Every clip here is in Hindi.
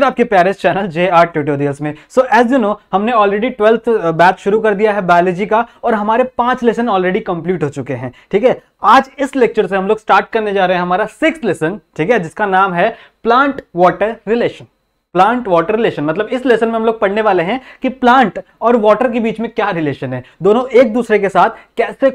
फिर आपके parents channel J R tutorials में सो एज यू नो हमने ऑलरेडी ट्वेल्थ बैच शुरू कर दिया है बायोलॉजी का और हमारे पांच लेसन ऑलरेडी कंप्लीट हो चुके हैं ठीक है आज इस लेक्चर से हम लोग स्टार्ट करने जा रहे हैं हमारा सिक्स लेसन ठीक है जिसका नाम है plant water relation plant water relation मतलब इस लेसन में हम लोग पढ़ने वाले हैं कि प्लांट और वाटर के बीच में क्या रिलेशन है दोनों एक दूसरे के साथ कैसे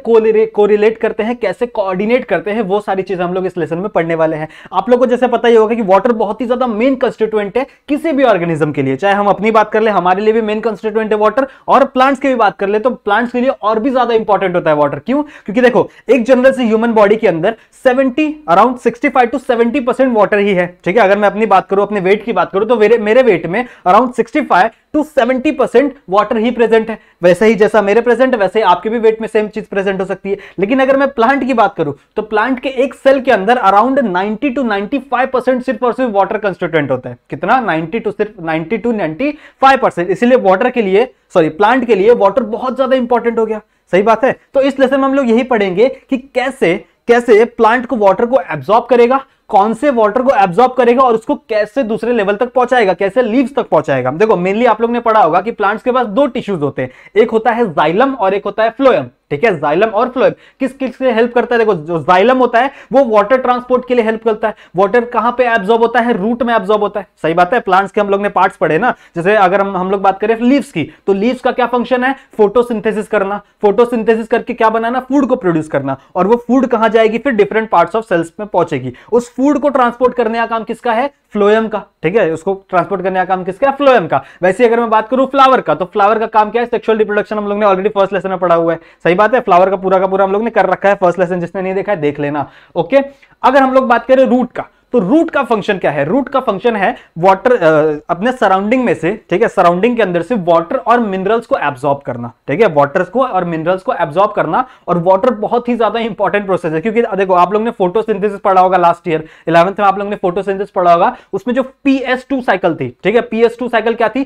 कोरिलेट करते हैं कैसे कोऑर्डिनेट करते हैं वो सारी चीजें हम लोग इस लेसन में पढ़ने वाले हैं आप लोगों को जैसे पता ही होगा कि वाटर बहुत ही ज्यादा मेन कंस्टिट्यूएंट है किसी भी ऑर्गेनिज्म के लिए चाहे हम अपनी बात कर ले हमारे लिए भी मेन कंस्टिट्यूएंट है वाटर और प्लांट्स की भी बात कर ले तो प्लांट्स के लिए और भी ज्यादा इंपॉर्टेंट होता है वाटर क्यों क्योंकि देखो एक जनरल से ह्यूमन बॉडी के अंदर seventy around sixty to seventy water ही है ठीक है अगर मैं अपनी बात करूं अपने वेट की बात करूं तो मेरे मेरे वेट में अराउंड 65 टू 70 परसेंट वाटर ही प्रेजेंट है वैसे ही जैसा मेरे प्रेजेंट वैसे ही आपके भी वेट में सेम चीज प्रेजेंट हो सकती है लेकिन अगर मैं प्लांट की बात करूं तो प्लांट के एक सेल के अंदर अराउंड 90 टू 95 परसेंट सिर्फ और सिर्फ वाटर कंस्टिट्यूएंट होता है कितना 90 टू सिर्फ 90 टू 95 परसेंट इसलिए वाटर के लिए सॉरी प्लांट के लिए वाटर बहुत ज्यादा इंपॉर्टेंट हो गया सही बात है तो इस लेसन में हम लोग यही पढ़ेंगे कि कैसे कैसे प्लांट को वाटर को एब्जॉर्ब करेगा कौन से वाटर को एब्जॉर्ब करेगा और उसको कैसे दूसरे लेवल तक पहुंचाएगा कैसे लीव्स तक पहुंचाएगा देखो मेनली आप लोग ने पढ़ा होगा कि प्लांट्स के पास दो टिश्यूज होते हैं एक होता है जाइलम और एक होता है फ्लोयम ठीक है जाइलम और फ्लोएम किस किस लिए हेल्प करता है देखो जो जाइलम होता है वो वाटर ट्रांसपोर्ट के लिए हेल्प करता है वाटर कहां पे एब्जॉर्ब होता है रूट में एब्जॉर्ब होता है सही बात है प्लांट्स के हम लोग ने पार्ट्स पढ़े ना जैसे अगर हम हम लोग बात करें लीव्स की तो लीव्स का क्या फंक्शन है फोटोसिंथेसिस करना फोटोसिंथेसिस करके क्या बनाना फूड को प्रोड्यूस करना और वो फूड कहां जाएगी फिर डिफरेंट पार्ट्स ऑफ सेल्स में पहुंचेगी उस फूड को ट्रांसपोर्ट करने का काम किसका है फ्लोएम का ठीक है उसको ट्रांसपोर्ट करने का काम किसका है फ्लोएम का वैसे अगर मैं बात करूं फ्लावर का तो फ्लावर का काम क्या है सेक्सुअल रिप्रोडक्शन हम लोग ने ऑलरेडी फर्स्ट लेसन में पढ़ा हुआ है सही बात है फ्लावर का पूरा का पूरा हम लोग ने कर रखा है फर्स्ट लेसन जिसने नहीं देखा है देख लेना ओके अगर हम लोग बात करें रूट का तो रूट का फंक्शन क्या है रूट का फंक्शन है वाटर अपने सराउंडिंग में से ठीक है सराउंडिंग के अंदर से वाटर और मिनरल्स को एब्जॉर्ब करना ठीक है वाटर को और मिनरल्स को एब्जॉर्ब करना और वाटर बहुत ही ज्यादा इंपॉर्टेंट प्रोसेस है क्योंकि देखो आप लोग ने फोटो पढ़ा होगा लास्ट ईयर इलेवंथ में आप लोग ने फोटो पढ़ा होगा उसमें जो पी साइकिल थी ठीक है पी साइकिल क्या थी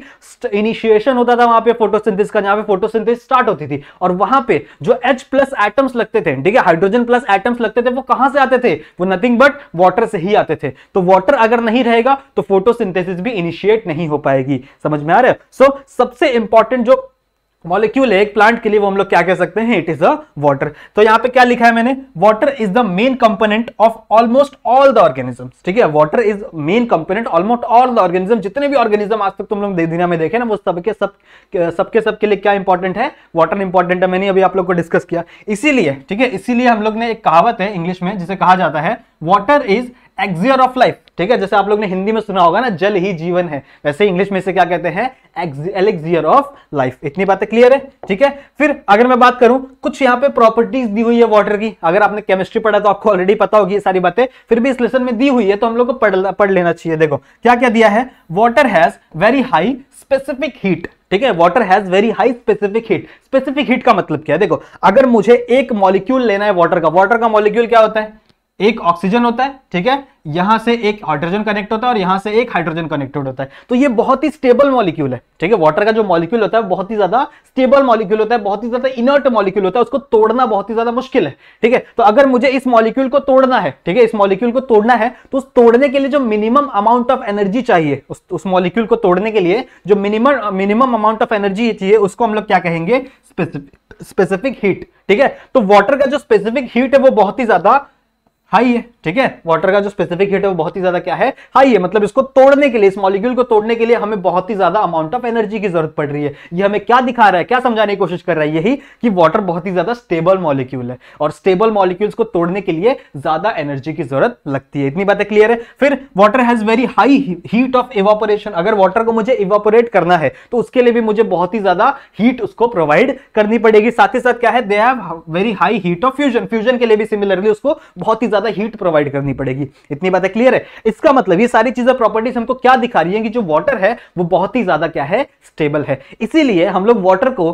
इनिशिएशन होता था वहां पर फोटो का जहां पर फोटो स्टार्ट होती थी और वहां पर जो एच प्लस एटम्स लगते थे ठीक है हाइड्रोजन प्लस एटम्स लगते थे वो कहां से आते थे वो नथिंग बट वाटर से ही आते थे थे तो वाटर अगर नहीं रहेगा तो फोटोसिंथेसिस भी इनिशिएट नहीं हो पाएगी समझ में आ रहा है सो so, सबसे इंपॉर्टेंट जो मॉलिक्यूल है एक प्लांट के लिए वो हम लोग क्या कह सकते हैं इट इज अ वाटर तो यहां पे क्या लिखा है मैंने water is the main component of almost all the organism ठीक है water is main component almost all the organism जितने भी ऑर्गेनिज्म आज तक तुम लोग दुनिया में देखे ना वो सबके सब सबके सब लिए क्या इंपॉर्टेंट है वाटर इंपॉर्टेंट है मैंने अभी आप लोग को डिस्कस किया इसीलिए ठीक है इसीलिए हम लोग ने एक कहावत है इंग्लिश में जिसे कहा जाता है water is elixir of life ठीक है जैसे आप लोग ने हिंदी में सुना होगा ना जल ही जीवन है वैसे इंग्लिश में से क्या कहते हैं एलेक्सियर ऑफ लाइफ इतनी बातें क्लियर है ठीक है फिर अगर मैं बात करूं कुछ यहां पे प्रॉपर्टीज दी हुई है वाटर की अगर आपने केमिस्ट्री पढ़ा तो आपको ऑलरेडी पता होगी ये सारी बातें फिर भी इस लेसन में दी हुई है तो हम लोग को पढ़, पढ़ लेना चाहिए देखो क्या क्या दिया है water has very high specific heat ठीक है water has very high specific heat specific heat का मतलब क्या है देखो अगर मुझे एक मॉलिक्यूल लेना है वाटर का वाटर का मॉलिक्यूल क्या होता है एक ऑक्सीजन होता है ठीक है यहां से एक हाइड्रोजन कनेक्ट होता है और यहां से एक हाइड्रोजन कनेक्टेड होता है तो ये बहुत ही स्टेबल मॉलिक्यूल है ठीक है वाटर का जो मॉलिक्यूल होता है बहुत ही ज्यादा स्टेबल मॉलिक्यूल होता है बहुत ही ज्यादा इनर्ट मॉलिक्यूल होता है उसको तोड़ना बहुत ही ज्यादा मुश्किल है ठीक है तो अगर मुझे इस मॉलिक्यूल को तोड़ना है ठीक है इस मॉलिक्यूल को तोड़ना है तो उस तोड़ने के लिए जो मिनिमम अमाउंट ऑफ एनर्जी चाहिए उस, मॉलिक्यूल को तोड़ने के लिए जो minimum minimum amount of energy चाहिए उसको हम लोग क्या कहेंगे स्पेसिफिक हीट ठीक है तो वाटर का जो स्पेसिफिक हीट है वो बहुत ही ज्यादा हाई है ठीक है वाटर का जो स्पेसिफिक हीट है वो बहुत ही ज्यादा क्या है हाई है मतलब इसको तोड़ने के लिए इस मॉलिक्यूल को तोड़ने के लिए हमें बहुत ही ज्यादा अमाउंट ऑफ एनर्जी की जरूरत पड़ रही है ये हमें क्या दिखा रहा है क्या समझाने की कोशिश कर रहा है यही कि वाटर बहुत ही ज्यादा स्टेबल मॉलिक्यूल है और स्टेबल मॉलिक्यूल्स को तोड़ने के लिए ज्यादा एनर्जी की जरूरत लगती है इतनी बातें क्लियर है फिर water has very high heat of evaporation अगर वाटर को मुझे इवापोरेट करना है तो उसके लिए भी मुझे बहुत ही ज्यादा हीट उसको प्रोवाइड करनी पड़ेगी साथ ही साथ क्या है they have very high heat of fusion fusion के लिए भी सिमिलरली उसको बहुत ही ज्यादा हीट प्रोवाइड करनी पड़ेगी इतनी बातें क्लियर है इसका मतलब ये सारी चीजें प्रॉपर्टीज हमको क्या दिखा रही है कि जो वाटर है वो बहुत ही ज्यादा क्या है स्टेबल है इसीलिए हम लोग वाटर को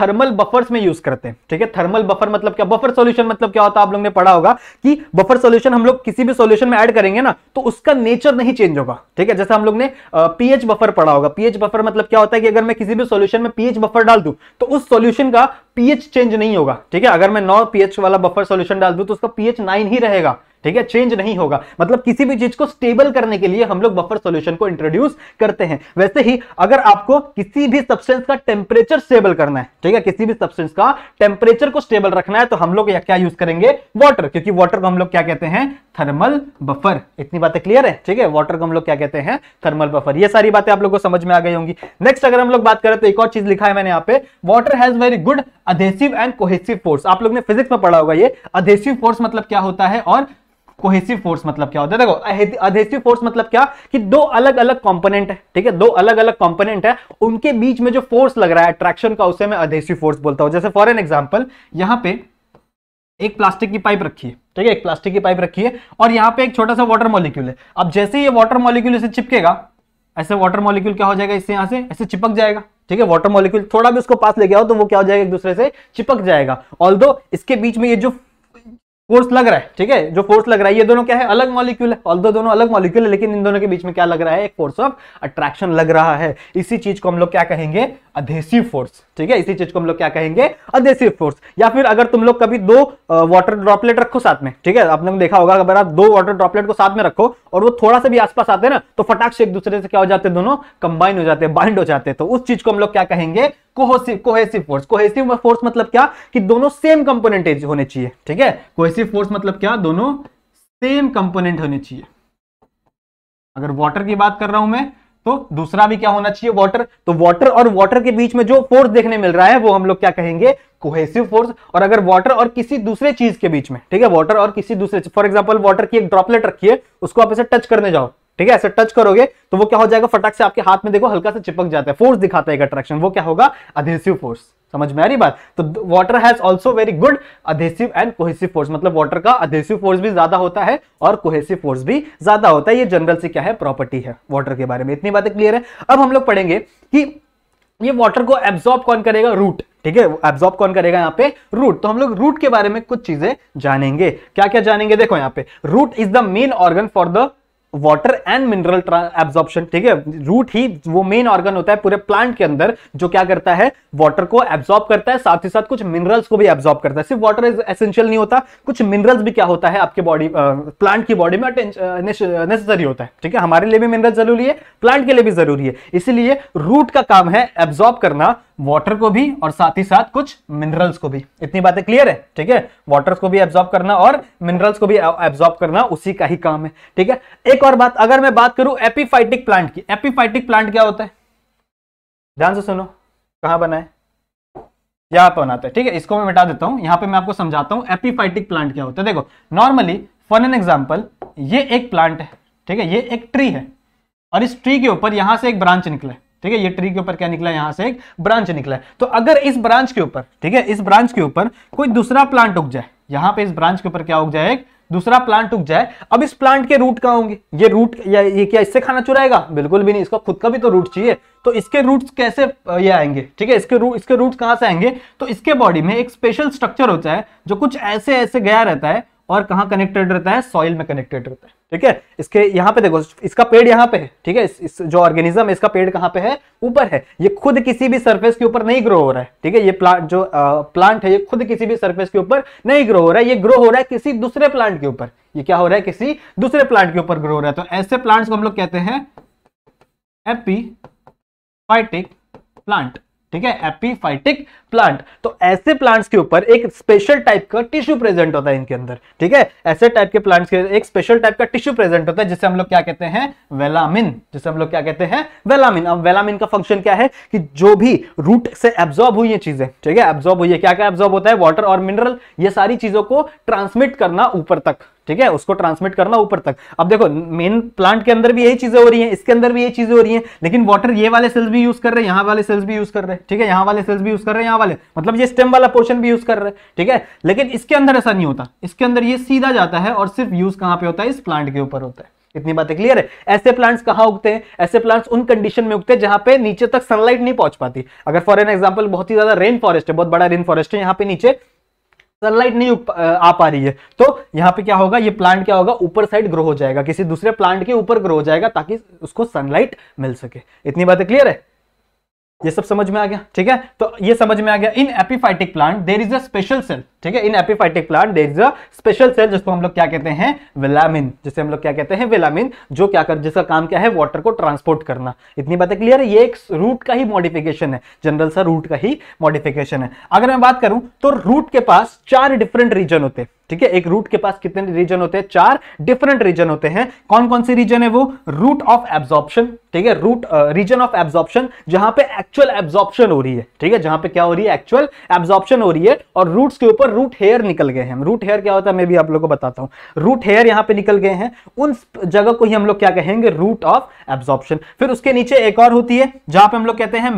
थर्मल बफर्स में यूज करते हैं ठीक है थर्मल बफर मतलब क्या बफर सोल्यूशन मतलब क्या होता है आप लोग ने पढ़ा होगा कि बफर सोल्यूशन हम लोग किसी भी सोल्यूशन में एड करेंगे ना तो उसका नेचर नहीं चेंज होगा ठीक है जैसे हम लोग ने पीएच बफर पढ़ा होगा पीएच बफर मतलब क्या होता है कि अगर मैं किसी भी सोल्यूशन में पीएच बफर डाल दू तो उस सोल्यूशन का पीएच चेंज नहीं होगा ठीक है अगर मैं नौ पीएच वाला बफर सोल्यूशन डाल दूं तो उसका पीएच नाइन ही रहेगा ठीक है चेंज नहीं होगा मतलब किसी भी चीज को स्टेबल करने के लिए हम लोग बफर सॉल्यूशन को इंट्रोड्यूस करते हैं वैसे ही अगर आपको किसी भी सब्सटेंस का टेम्परेचर स्टेबल करना है ठीक है किसी भी सब्सटेंस का टेम्परेचर को स्टेबल रखना है तो हम लोग क्या यूज करेंगे वाटर क्योंकि वाटर को हम लोग क्या कहते हैं थर्मल बफर इतनी बातें क्लियर है ठीक है वाटर को हम लोग क्या कहते हैं थर्मल बफर ये सारी बातें आप लोग को समझ में आ गई होंगी नेक्स्ट अगर हम लोग बात करें तो एक और चीज लिखा है मैंने यहाँ पे water has very good adhesive and cohesive force आप लोग ने फिजिक्स में पढ़ा होगा ये अधेसिव फोर्स मतलब क्या होता है और कोहेसिव फोर्स मतलब क्या होता है देखो अधेसिव फोर्स मतलब क्या कि दो अलग अलग कंपोनेंट है ठीक है दो अलग अलग कंपोनेंट है उनके बीच में जो फोर्स लग रहा है अट्रैक्शन का उसे मैं अधेसिव फोर्स बोलता हूं जैसे फॉर एन एग्जाम्पल यहां पे एक प्लास्टिक की पाइप रखी है ठीक है एक प्लास्टिक की पाइप रखी है और यहां पर एक छोटा सा वाटर मॉलिक्यूल है अब जैसे ये वाटर मॉलिक्यूल इसे चिपकेगा ऐसे वाटर मॉलिक्यूल क्या हो जाएगा इससे यहां से ऐसे चिपक जाएगा ठीक है वाटर मॉलिक्यूल थोड़ा भी उसको पास लेके आओ तो वो क्या हो जाएगा एक दूसरे से चिपक जाएगा ऑल इसके बीच में ये जो फोर्स लग रहा है ठीक है जो फोर्स लग रहा है ये दोनों क्या है अलग मॉलिक्यूल है ऑल दोनों अलग मॉलिक्यूल है लेकिन इन दोनों के बीच में क्या लग रहा है एक फोर्स ऑफ अट्रैक्शन लग रहा है इसी चीज को हम लोग क्या कहेंगे अधेसिव फोर्स ठीक है इसी चीज को हम लोग क्या कहेंगे अधेसिव फोर्स या फिर अगर तुम लोग कभी दो वाटर ड्रॉपलेट रखो साथ में ठीक है आपने देखा होगा अगर आप दो वाटर ड्रॉपलेट को साथ में रखो और वो थोड़ा सा भी आसपास आते हैं ना तो फटाक से एक दूसरे से क्या हो जाते हैं दोनों कंबाइन हो जाते हैं बाइंड हो जाते हैं तो उस चीज को हम लोग क्या कहेंगे cohesive cohesive force cohesive force मतलब क्या कि दोनों सेम कंपोनेंट होने चाहिए ठीक है कोहेसिव फोर्स मतलब क्या दोनों सेम कंपोनेंट होने चाहिए अगर वाटर की बात कर रहा हूं मैं तो दूसरा भी क्या होना चाहिए वाटर तो वाटर और वाटर के बीच में जो फोर्स देखने मिल रहा है वो हम लोग क्या कहेंगे कोहेसिव फोर्स और अगर वाटर और किसी दूसरे चीज के बीच में ठीक है वाटर और किसी दूसरे फॉर एग्जांपल वाटर की एक ड्रॉपलेट रखिए उसको आप इसे टच करने जाओ ठीक है ऐसे टच करोगे तो वो क्या हो जाएगा फटाक से आपके हाथ में देखो हल्का सा चिपक जाता है फोर्स दिखाता है एक अट्रैक्शन वो क्या होगा अधेसिव फोर्स समझ में आ रही बात तो water has also very good adhesive and cohesive force मतलब वाटर का अधेसिव फोर्स भी ज्यादा होता है और कोहेसिव फोर्स भी ज्यादा होता है ये जनरल से क्या है प्रॉपर्टी है वाटर के बारे में इतनी बातें क्लियर है अब हम लोग पढ़ेंगे कि ये वाटर को एब्जॉर्ब कौन करेगा रूट ठीक है एब्जॉर्ब कौन करेगा यहाँ पे रूट तो हम लोग रूट के बारे में कुछ चीजें जानेंगे क्या क्या जानेंगे देखो यहाँ पे root is the main organ for the water and mineral absorption ठीक है रूट ही वो मेन ऑर्गन होता है पूरे प्लांट के अंदर जो क्या करता है वाटर को एब्जॉर्ब करता है साथ ही साथ कुछ मिनरल्स को भी एब्जॉर्ब करता है सिर्फ वाटर इज एसेंशियल नहीं होता कुछ मिनरल्स भी क्या होता है आपके बॉडी प्लांट की बॉडी में नेसेसरी होता है ठीक है हमारे लिए भी मिनरल जरूरी है प्लांट के लिए भी जरूरी है इसीलिए रूट का काम है एब्जॉर्ब करना वाटर को भी और साथ ही साथ कुछ मिनरल्स को भी इतनी बातें क्लियर है ठीक है वाटर्स को भी एब्जॉर्ब करना और मिनरल्स को भी एब्जॉर्ब करना उसी का ही काम है ठीक है एक और बात अगर मैं बात करूं एपीफाइटिक प्लांट की एपीफाइटिक प्लांट क्या होता है ध्यान से सुनो कहां बना है पर पे बनाते हैं ठीक है इसको मैं मिटा देता हूं यहां पर मैं आपको समझाता हूं एपीफाइटिक प्लांट क्या होता है देखो नॉर्मली फॉर एन एग्जाम्पल ये एक प्लांट है ठीक है ये एक ट्री है और इस ट्री के ऊपर यहां से एक ब्रांच निकला है ठीक है ये ट्री के ऊपर क्या निकला यहां से एक ब्रांच निकला है तो अगर इस ब्रांच के ऊपर ठीक है इस ब्रांच के ऊपर कोई दूसरा प्लांट उग जाए यहां पे इस ब्रांच के ऊपर क्या उग जाए दूसरा प्लांट उग जाए अब इस प्लांट के रूट कहाँ होंगे ये रूट या ये क्या इससे खाना चुराएगा बिल्कुल भी नहीं इसका खुद का भी तो रूट चाहिए तो इसके रूट्स कैसे ये आएंगे ठीक है इसके रूट इसके रूट्स कहाँ से आएंगे तो इसके बॉडी में एक स्पेशल स्ट्रक्चर होता है जो कुछ ऐसे ऐसे गया रहता है और कहाँ कनेक्टेड रहता है सॉइल में कनेक्टेड रहता है ठीक है इसके यहाँ पे देखो इसका पेड़ यहाँ पे है ठीक है इस, इस जो ऑर्गेनिज्म है इसका पेड़ कहाँ पे है ऊपर है ये खुद किसी भी सरफेस के ऊपर नहीं ग्रो हो रहा है ठीक है ये प्लांट जो आ, प्लांट है ये खुद किसी भी सरफेस के ऊपर नहीं ग्रो हो रहा है ये ग्रो हो रहा है किसी दूसरे प्लांट के ऊपर ये क्या हो रहा है किसी दूसरे प्लांट के ऊपर ग्रो हो रहा है तो ऐसे प्लांट्स को हम लोग कहते हैं एपी फाइटिक प्लांट ठीक है एपीफाइटिक प्लांट तो ऐसे प्लांट्स के ऊपर एक स्पेशल टाइप का टिश्यू प्रेजेंट होता है इनके अंदर ठीक है ऐसे टाइप के प्लांट्स के एक स्पेशल टाइप का टिश्यू प्रेजेंट होता है जिसे हम लोग क्या कहते हैं वेलामिन जिसे हम लोग क्या कहते हैं वेलामिन अब वेलामिन का फंक्शन क्या है कि जो भी रूट से एब्जॉर्ब हुई है चीजें ठीक है एब्जॉर्ब हुई है क्या क्या एब्जॉर्ब होता है वाटर और मिनरल ये सारी चीजों को ट्रांसमिट करना ऊपर तक ठीक है उसको ट्रांसमिट करना ऊपर तक अब देखो मेन प्लांट के अंदर भी यही चीजें हो रही हैं इसके अंदर भी यही चीजें हो रही हैं लेकिन वाटर ये वाले सेल्स भी यूज कर रहे हैं यहां वाले सेल्स भी यूज कर रहे हैं ठीक है यहां वाले सेल्स भी यूज कर रहे हैं यहां वाले मतलब ये स्टेम वाला पोर्शन भी यूज कर रहे हैं ठीक है लेकिन इसके अंदर ऐसा नहीं होता इसके अंदर ये सीधा जाता है और सिर्फ यूज कहां पर होता है इस प्लांट के ऊपर होता है इतनी बातें क्लियर है ऐसे प्लांट्स कहां उगते हैं ऐसे प्लांट्स उन कंडीशन में उगते हैं जहां पे नीचे तक सनलाइट नहीं पहुंच पाती अगर फॉर एन एग्जांपल बहुत ही ज्यादा रेन फॉरेस्ट है बहुत बड़ा रेन फॉरेस्ट है यहाँ पे नीचे सनलाइट नहीं आ पा रही है तो यहाँ पे क्या होगा ये प्लांट क्या होगा ऊपर साइड ग्रो हो जाएगा किसी दूसरे प्लांट के ऊपर ग्रो हो जाएगा ताकि उसको सनलाइट मिल सके इतनी बातें क्लियर है ये सब समझ में आ गया ठीक है तो ये समझ में आ गया in epiphytic plant there is a special cell ठीक है in epiphytic plant there is a special cell जिसको हम लोग क्या कहते हैं विलामिन जिसे हम लोग क्या कहते हैं विलामिन जो क्या कर जिसका काम क्या है वाटर को ट्रांसपोर्ट करना इतनी बातें क्लियर है ये एक रूट का ही मॉडिफिकेशन है जनरल सा रूट का ही मॉडिफिकेशन है अगर मैं बात करूं तो रूट के पास चार डिफरेंट रीजन होते हैं ठीक है एक रूट के पास कितने रीजन होते हैं चार डिफरेंट रीजन होते हैं कौन कौन से रीजन है वो रूट ऑफ एब्जॉर्प्शन ठीक है रूट रीजन ऑफ एब्जॉर्प्शन जहां पे एक्चुअल एब्जॉर्प्शन हो रही है ठीक है जहां पे क्या हो रही है एक्चुअल एब्जॉर्प्शन हो रही है और रूट्स के ऊपर पर रूट हेयर निकल गए हैं रूट हेयर क्या होता है मैं भी आप लोगों को बताता हूं रूट हेयर यहां पे निकल गए हैं उन जगह को ही हम लोग क्या कहेंगे रूट ऑफ एब्जॉर्प्शन फिर उसके नीचे एक और होती है जहां पे हम लोग कहते हैं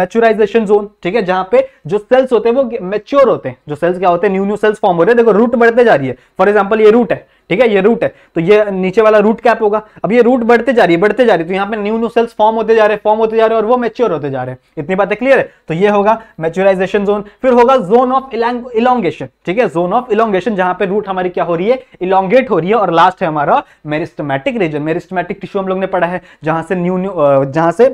मैचुराइजेशन जोन ठीक है जहां पे जो सेल्स होते हैं वो मेच्योर होते हैं जो सेल्स क्या होते हैं न्यू न्यू सेल्स फॉर्म हो रहे हैं देखो रूट बढ़ते जा रही है फॉर एग्जाम्पल ये रूट है ठीक है ये रूट है तो ये नीचे वाला रूट कैप होगा अब ये रूट बढ़ते जा रही है बढ़ते जा रही है तो यहाँ पे न्यू न्यू सेल्स फॉर्म होते जा रहे हैं फॉर्म होते जा रहे हैं और वो मेच्योर होते जा रहे हैं इतनी बातें क्लियर है तो ये होगा मेच्योराइजेशन जोन फिर होगा जोन ऑफ इलांगेशन ठीक है जोन ऑफ इलांगेशन जहां पर रूट हमारी क्या हो रही है इलोंगेट हो रही है और लास्ट है हमारा मेरिस्टमेटिक रीजन मेरिस्टमेटिक टिश्यू हम लोग ने पढ़ा है जहां से न्यू न्यू जहां से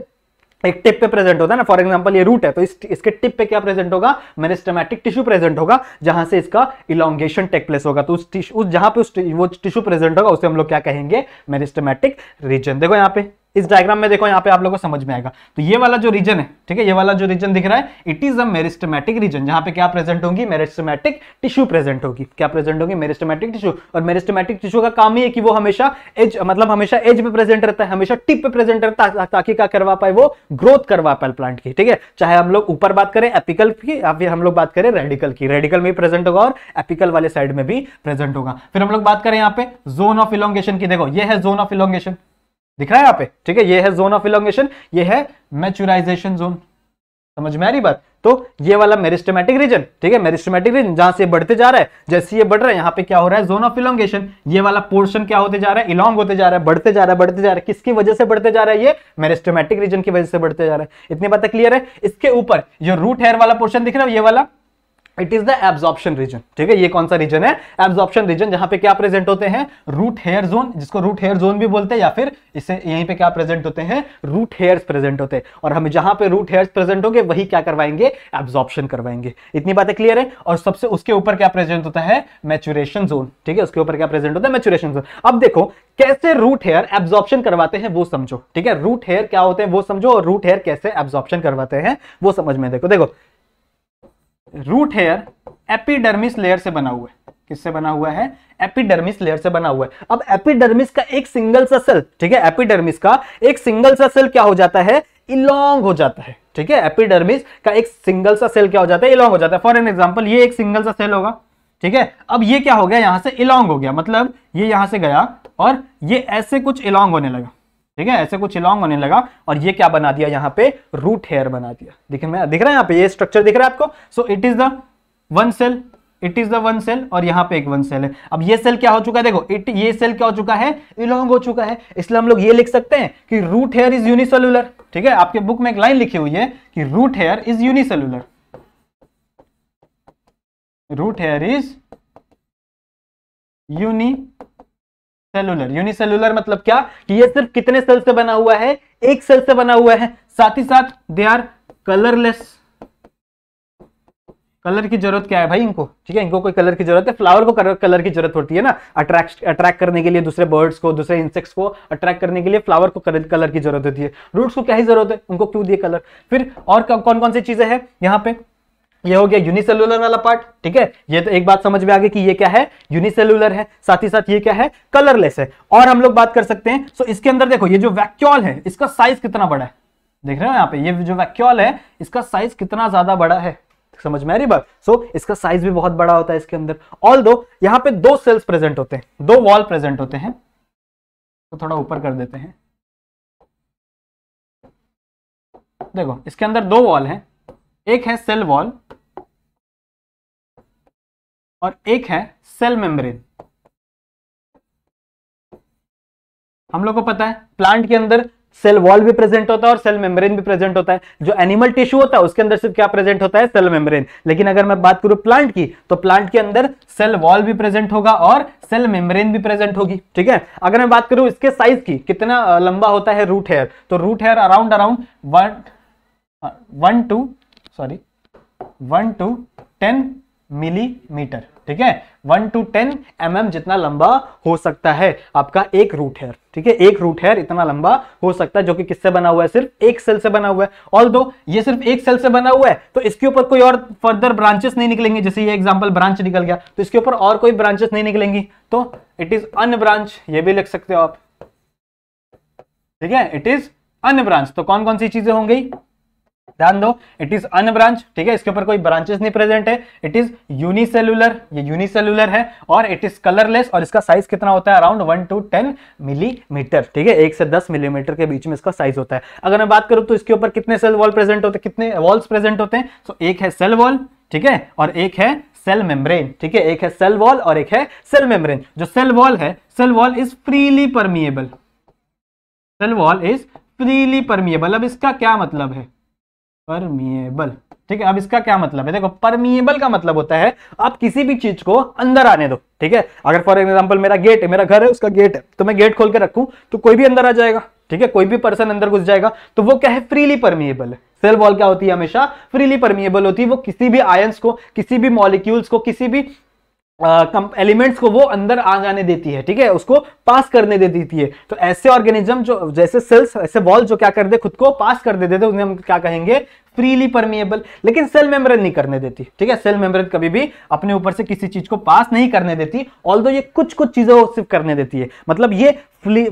एक टिप पे प्रेजेंट होता है ना फॉर एग्जांपल ये रूट है तो इस, इसके टिप पे क्या प्रेजेंट होगा मेरिस्टमैटिक टिश्यू प्रेजेंट होगा जहां से इसका इलांगेशन टेक प्लेस होगा तो उस टिश्यू जहां पे उस वो टिश्यू प्रेजेंट होगा उसे हम लोग क्या कहेंगे मेरिस्टमैटिक रीजन देखो यहाँ पे इस डायग्राम में देखो यहाँ पे आप लोगों को समझ में आएगा तो ये वाला जो रीजन है ठीक है ये वाला जो रीजन दिख रहा है it is a meristematic region जहां पे क्या प्रेजेंट होगी मेरिस्टमेटिक टिश्यू प्रेजेंट होगी क्या प्रेजेंट होगी मेरिस्टमेटिक टिश्यू और मेरिस्टमेटिक टिश्यू का काम ही है कि वो हमेशा एज मतलब हमेशा एज पे प्रेजेंट रहता है हमेशा टिप पे प्रेजेंट रहता है ताकि क्या करवा पाए वो ग्रोथ करवा पाए प्लांट की ठीक है चाहे हम लोग ऊपर बात करें एपिकल की या फिर हम लोग बात करें रेडिकल की रेडिकल में प्रेजेंट होगा और एपिकल वाले साइड में भी प्रेजेंट होगा फिर हम लोग बात करें यहाँ पे जोन ऑफ इलोंगेशन की देखो ये है जोन ऑफ इलोंगेशन दिख रहा है यहाँ पे ठीक है ये है जोन ऑफ इलोंगेशन ये है मेच्यूराइजेशन जोन समझ में आ रही बात तो ये वाला मेरिस्टमेटिक रीजन ठीक है मेरिस्टमेटिक रीजन जहां से बढ़ते जा रहा है जैसे ये बढ़ रहा है यहाँ पे क्या हो रहा है जोन ऑफ इलोंगेशन ये वाला पोर्शन क्या होते जा रहा है इलोंग होते जा रहा है बढ़ते जा रहा है बढ़ते जा रहा है किसकी वजह से बढ़ते जा रहा है ये मेरिस्टमेटिक रीजन की वजह से बढ़ते जा रहा है इतनी बात क्लियर है इसके ऊपर जो रूट हेयर वाला पोर्शन दिख रहा है ये वाला it is the absorption region ठीक है ये कौन सा रीजन है एब्जॉर्प्शन रीजन जहां पे क्या प्रेजेंट होते हैं रूट हेयर जोन जिसको रूट हेयर जोन भी बोलते हैं या फिर इसे यहीं पे क्या प्रेजेंट होते हैं रूट हेयर्स प्रेजेंट होते हैं और हम जहां पे रूट हेयर्स प्रेजेंट होंगे वही क्या करवाएंगे एब्जॉर्प्शन करवाएंगे इतनी बातें क्लियर है और सबसे उसके ऊपर क्या प्रेजेंट होता है मैचुरेशन जोन ठीक है उसके ऊपर क्या प्रेजेंट होता है मैचुरेशन जोन अब देखो कैसे रूट हेयर एब्जॉर्प्शन करवाते हैं वो समझो ठीक है रूट हेयर क्या होते हैं वो समझो और रूट हेयर कैसे एब्जॉर्प्शन करवाते हैं वो समझ में देखो देखो रूट हेयर एपिडर्मिस लेयर से बना हुआ है किससे बना हुआ है एपिडर्मिस लेयर से बना हुआ है अब एपिडर्मिस का एक सिंगल सा सेल ठीक है एपिडर्मिस का एक सिंगल सा सेल क्या हो जाता है इलॉन्ग हो जाता है ठीक है एपिडर्मिस का एक सिंगल सा सेल क्या हो जाता है इलॉन्ग हो जाता है फॉर एन एग्जाम्पल ये एक सिंगल सा सेल होगा ठीक है अब ये क्या हो गया यहां से इलॉन्ग हो गया मतलब ये यहां से गया और ये ऐसे कुछ इलॉन्ग होने लगा ठीक है ऐसे कुछ लॉन्ग होने लगा और ये क्या बना दिया यहाँ पे रूट हेयर बना दिया देखिए मैं दिख रहा है यहाँ पे ये स्ट्रक्चर दिख रहा है आपको so it is the one cell it is the one cell और यहाँ पे एक वन सेल है अब ये सेल क्या हो चुका है देखो इट ये सेल क्या हो चुका है इलोंग हो चुका है इसलिए हम लोग ये लिख सकते हैं कि रूट हेयर इज यूनिसेलुलर ठीक है आपके बुक में एक लाइन लिखी हुई है कि root hair is unicellular root hair is unicellular unicellular मतलब क्या कि ये सिर्फ कितने सेल से बना हुआ है एक सेल से बना हुआ है साथ ही साथ दे आर कलरलेस कलर की जरूरत क्या है भाई इनको ठीक है इनको कोई कलर की जरूरत है फ्लावर को कलर, कलर की जरूरत होती है ना अट्रैक्ट अट्रैक्ट करने के लिए दूसरे बर्ड्स को दूसरे इंसेक्ट्स को अट्रैक्ट करने के लिए फ्लावर को कलर, कलर की जरूरत होती है रूट्स को क्या ही जरूरत है उनको क्यों दिए कलर फिर और कौन कौन सी चीजें हैं यहाँ पे ये हो गया यूनिसेलुलर वाला पार्ट ठीक है ये तो एक बात समझ में आ गई कि ये क्या है यूनिसेलुलर है साथ ही साथ ये क्या है कलरलेस है और हम लोग बात कर सकते हैं सो इसके अंदर देखो ये जो वैक्यूल है इसका साइज कितना बड़ा है देख रहे हो यहाँ पे ये जो वैक्यूल है इसका साइज कितना ज्यादा बड़ा है समझ में आ रही बात सो so, इसका साइज भी बहुत बड़ा होता है इसके अंदर ऑल दो यहाँ पे दो सेल्स प्रेजेंट होते हैं दो वॉल प्रेजेंट होते हैं तो थोड़ा ऊपर कर देते हैं देखो इसके अंदर दो वॉल है एक है सेल वॉल और एक है सेल मेम्ब्रेन हम लोग को पता है प्लांट के अंदर सेल वॉल भी प्रेजेंट होता है और सेल मेम्ब्रेन भी प्रेजेंट होता है जो एनिमल टिश्यू होता है उसके अंदर सिर्फ क्या प्रेजेंट होता है सेल मेम्ब्रेन लेकिन अगर मैं बात करूं प्लांट की तो प्लांट के अंदर सेल वॉल भी प्रेजेंट होगा और सेल मेम्ब्रेन भी प्रेजेंट होगी ठीक है अगर मैं बात करूं इसके साइज की कितना लंबा होता है रूट हेयर तो root hair around around one one to sorry one to ten millimetre ठीक है वन टू टेन एम जितना लंबा हो सकता है आपका एक रूट हेयर ठीक है एक रूट हेयर इतना लंबा हो सकता है जो कि किससे बना हुआ है सिर्फ एक सेल से बना हुआ है ऑल दो ये सिर्फ एक सेल से बना हुआ है तो इसके ऊपर कोई और फर्दर ब्रांचेस नहीं निकलेंगे जैसे ये एग्जाम्पल ब्रांच निकल गया तो इसके ऊपर और कोई ब्रांचेस नहीं निकलेंगी तो इट इज अन ब्रांच ये भी लिख सकते हो आप ठीक है इट इज अन ब्रांच तो कौन कौन सी चीजें होंगी ध्यान दो इट इज अनब्रांच ठीक है इसके ऊपर कोई ब्रांचेस नहीं प्रेजेंट है इट इज यूनिसेलुलर ये यूनिसेलुलर है और इट इज कलरलेस और इसका साइज कितना होता है around one to ten millimetre ठीक है एक से दस मिलीमीटर के बीच में इसका साइज होता है अगर मैं बात करूं तो इसके ऊपर कितने सेल वॉल प्रेजेंट होते हैं कितने वॉल्स प्रेजेंट होते हैं तो एक है सेल वॉल ठीक है और एक है सेल मेम्ब्रेन ठीक है एक है सेल वॉल और एक है सेल मेम्ब्रेन जो सेल वॉल है cell wall is freely permeable cell wall is freely permeable अब इसका क्या मतलब है परमिएबल ठीक है अब इसका क्या मतलब है देखो परमिएबल का मतलब होता है आप किसी भी चीज को अंदर आने दो ठीक है अगर फॉर एग्जाम्पल मेरा गेट है मेरा घर है उसका गेट है तो मैं गेट खोल के रखूं तो कोई भी अंदर आ जाएगा ठीक है कोई भी पर्सन अंदर घुस जाएगा तो वो क्या है फ्रीली परमिएबल है सेल वॉल क्या होती है हमेशा फ्रीली परमिएबल होती है वो किसी भी आयंस को किसी भी मॉलिक्यूल्स को किसी भी एलिमेंट्स को वो अंदर आ जाने देती है ठीक है उसको पास करने दे देती है तो ऐसे ऑर्गेनिज्म जो जैसे सेल्स ऐसे वॉल जो क्या कर दे खुद को पास कर दे देते उन्हें हम क्या कहेंगे फ्रीली परमिएबल लेकिन सेल मेम्ब्रेन नहीं करने देती ठीक है सेल मेम्ब्रेन कभी भी अपने ऊपर से किसी चीज को पास नहीं करने देती ऑल ये कुछ कुछ चीजें वो सिर्फ करने देती है मतलब ये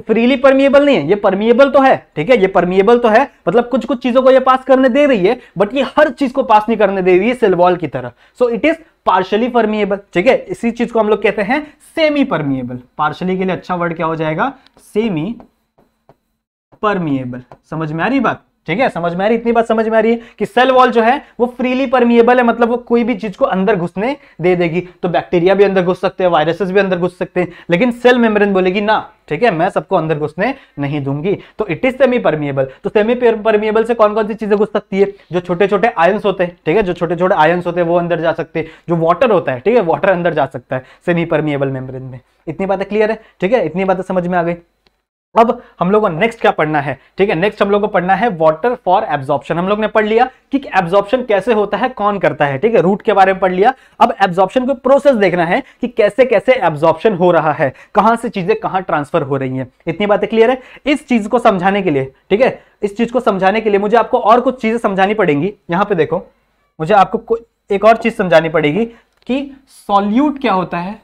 फ्रीली परमिएबल नहीं है ये परमिएबल तो है ठीक है ये परमिएबल तो है मतलब कुछ कुछ चीजों को ये पास करने दे रही है बट ये हर चीज को पास नहीं करने दे रही है सेल वॉल की तरह so it is partially permeable ठीक है इसी चीज को हम लोग कहते हैं सेमी परमिएबल पार्शली के लिए अच्छा वर्ड क्या हो जाएगा सेमी परमिएबल समझ में आ रही बात ठीक है समझ में आ रही इतनी बात समझ में आ रही है कि सेल वॉल जो है वो फ्रीली परमिएबल है मतलब वो कोई भी चीज को अंदर घुसने दे देगी तो बैक्टीरिया भी अंदर घुस सकते हैं वायरसेस भी अंदर घुस सकते हैं लेकिन सेल मेम्ब्रेन बोलेगी ना ठीक है मैं सबको अंदर घुसने नहीं दूंगी तो इट इज सेमी परमिएबल तो सेमी परमिएबल से कौन कौन सी चीजें घुस सकती है जो छोटे छोटे आयंस होते हैं ठीक है जो छोटे छोटे आयंस होते हैं वो अंदर जा सकते हैं जो वाटर होता है ठीक है वाटर अंदर जा सकता है सेमी परमिएबल मेम्ब्रेन में इतनी बातें क्लियर है ठीक है इतनी बातें समझ में आ गई अब हम लोगों को नेक्स्ट क्या पढ़ना है ठीक है नेक्स्ट हम लोग को पढ़ना है वाटर फॉर एब्जॉर्प्शन हम लोग ने पढ़ लिया कि एब्जॉर्प्शन कैसे होता है कौन करता है ठीक है रूट के बारे में पढ़ लिया अब एब्जॉर्प्शन को प्रोसेस देखना है कि कैसे कैसे एब्जॉर्प्शन हो रहा है कहां से चीजें कहां ट्रांसफर हो रही है इतनी बातें क्लियर है इस चीज को समझाने के लिए ठीक है इस चीज को समझाने के लिए मुझे आपको और कुछ चीजें समझानी पड़ेंगी यहां पे देखो मुझे आपको एक और चीज समझानी पड़ेगी कि सॉल्यूट क्या होता है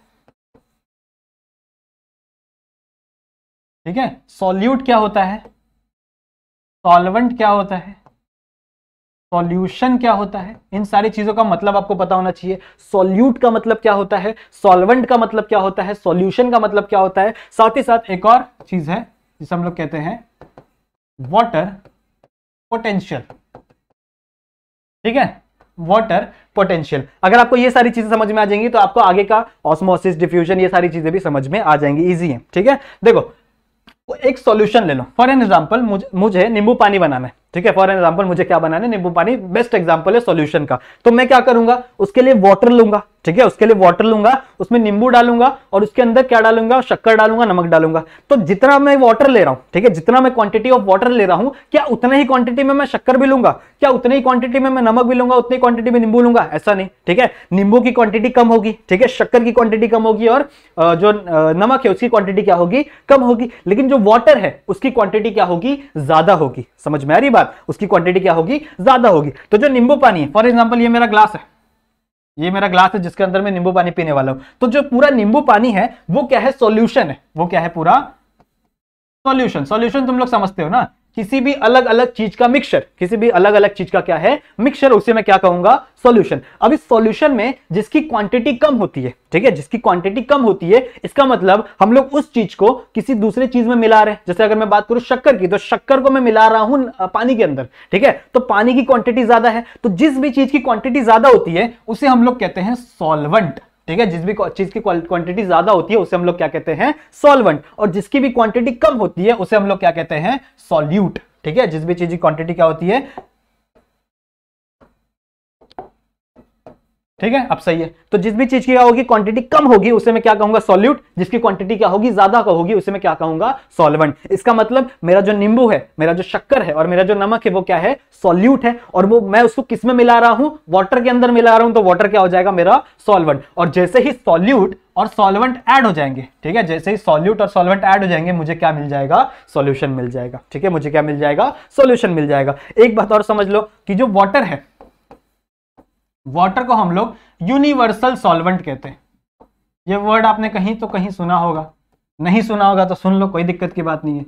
ठीक है सॉल्यूट क्या होता है सॉल्वेंट क्या होता है सॉल्यूशन क्या होता है इन सारी चीजों का मतलब आपको पता होना चाहिए सॉल्यूट का मतलब क्या होता है सॉल्वेंट का मतलब क्या होता है सॉल्यूशन का मतलब क्या होता है साथ ही साथ एक और चीज है जिसे हम लोग कहते हैं वाटर पोटेंशियल ठीक है वाटर पोटेंशियल अगर आपको ये सारी चीजें समझ में आ जाएंगी तो आपको आगे का ऑस्मोसिस डिफ्यूजन ये सारी चीजें भी समझ में आ जाएंगी इजी है ठीक है देखो एक सॉल्यूशन ले लो फॉर एन एग्जाम्पल मुझे, मुझे नींबू पानी बनाना है ठीक है फॉर एग्जाम्पल मुझे क्या बनाना है नींबू पानी बेस्ट एग्जाम्पल है सोल्यूशन का तो मैं क्या करूंगा उसके लिए वाटर लूंगा ठीक है उसके लिए वाटर लूंगा उसमें नींबू डालूंगा और उसके अंदर क्या डालूंगा शक्कर डालूंगा नमक डालूंगा तो जितना मैं वाटर ले रहा हूं ठीक है जितना मैं क्वांटिटी ऑफ वाटर ले रहा हूं क्या उतना ही क्वांटिटी में मैं शक्कर भी लूंगा क्या उतनी ही क्वांटिटी में मैं नमक भी लूंगा उतनी क्वांटिटी में नींबू लूंगा ऐसा नहीं ठीक है नींबू की क्वांटिटी कम होगी ठीक है शक्कर की क्वांटिटी कम होगी और जो नमक है उसकी क्वांटिटी क्या होगी कम होगी लेकिन जो वाटर है उसकी क्वांटिटी क्या होगी ज्यादा होगी समझ में आ रही बात बाद उसकी क्वांटिटी क्या होगी ज्यादा होगी तो जो नींबू पानी है फॉर एग्जाम्पल ये मेरा ग्लास है ये मेरा ग्लास है जिसके अंदर मैं नींबू पानी पीने वाला हूं तो जो पूरा नींबू पानी है वो क्या है सोल्यूशन है वो क्या है पूरा सोल्यूशन सोल्यूशन तुम लोग समझते हो ना किसी भी अलग अलग चीज का मिक्सर किसी भी अलग अलग चीज का क्या है मिक्सर उसे मैं क्या कहूंगा सॉल्यूशन अब इस सॉल्यूशन में जिसकी क्वांटिटी कम होती है ठीक है जिसकी क्वांटिटी कम होती है इसका मतलब हम लोग उस चीज को किसी दूसरे चीज में मिला रहे हैं जैसे अगर मैं बात करूं शक्कर की तो शक्कर को मैं मिला रहा हूं पानी के अंदर ठीक है तो पानी की क्वांटिटी ज्यादा है तो जिस भी चीज की क्वांटिटी ज्यादा होती है उसे हम लोग कहते हैं सोलवंट ठीक है जिस भी चीज की क्वांटिटी ज्यादा होती है उसे हम लोग क्या कहते हैं सॉल्वेंट और जिसकी भी क्वांटिटी कम होती है उसे हम लोग क्या कहते हैं सॉल्यूट ठीक है जिस भी चीज की क्वांटिटी क्या होती है ठीक है अब सही है तो जिस भी चीज की क्या होगी क्वांटिटी कम होगी उसे मैं क्या कहूंगा सॉल्यूट जिसकी क्वांटिटी क्या होगी ज्यादा होगी उसे मैं क्या कहूंगा सॉल्वेंट इसका मतलब मेरा जो नींबू है मेरा जो शक्कर है और मेरा जो नमक है वो क्या है सॉल्यूट है और वो मैं उसको किस में मिला रहा हूं वाटर के अंदर मिला रहा हूं तो वाटर क्या हो जाएगा मेरा सॉल्वेंट और जैसे ही सॉल्यूट और सॉल्वेंट ऐड हो जाएंगे ठीक है जैसे ही सॉल्यूट और सॉल्वेंट ऐड हो जाएंगे मुझे क्या मिल जाएगा सॉल्यूशन मिल जाएगा ठीक है मुझे क्या मिल जाएगा सॉल्यूशन मिल जाएगा एक बात और समझ लो कि जो वाटर है वाटर को हम लोग यूनिवर्सल सॉल्वेंट कहते हैं ये वर्ड आपने कहीं तो कहीं सुना होगा नहीं सुना होगा तो सुन लो कोई दिक्कत की बात नहीं है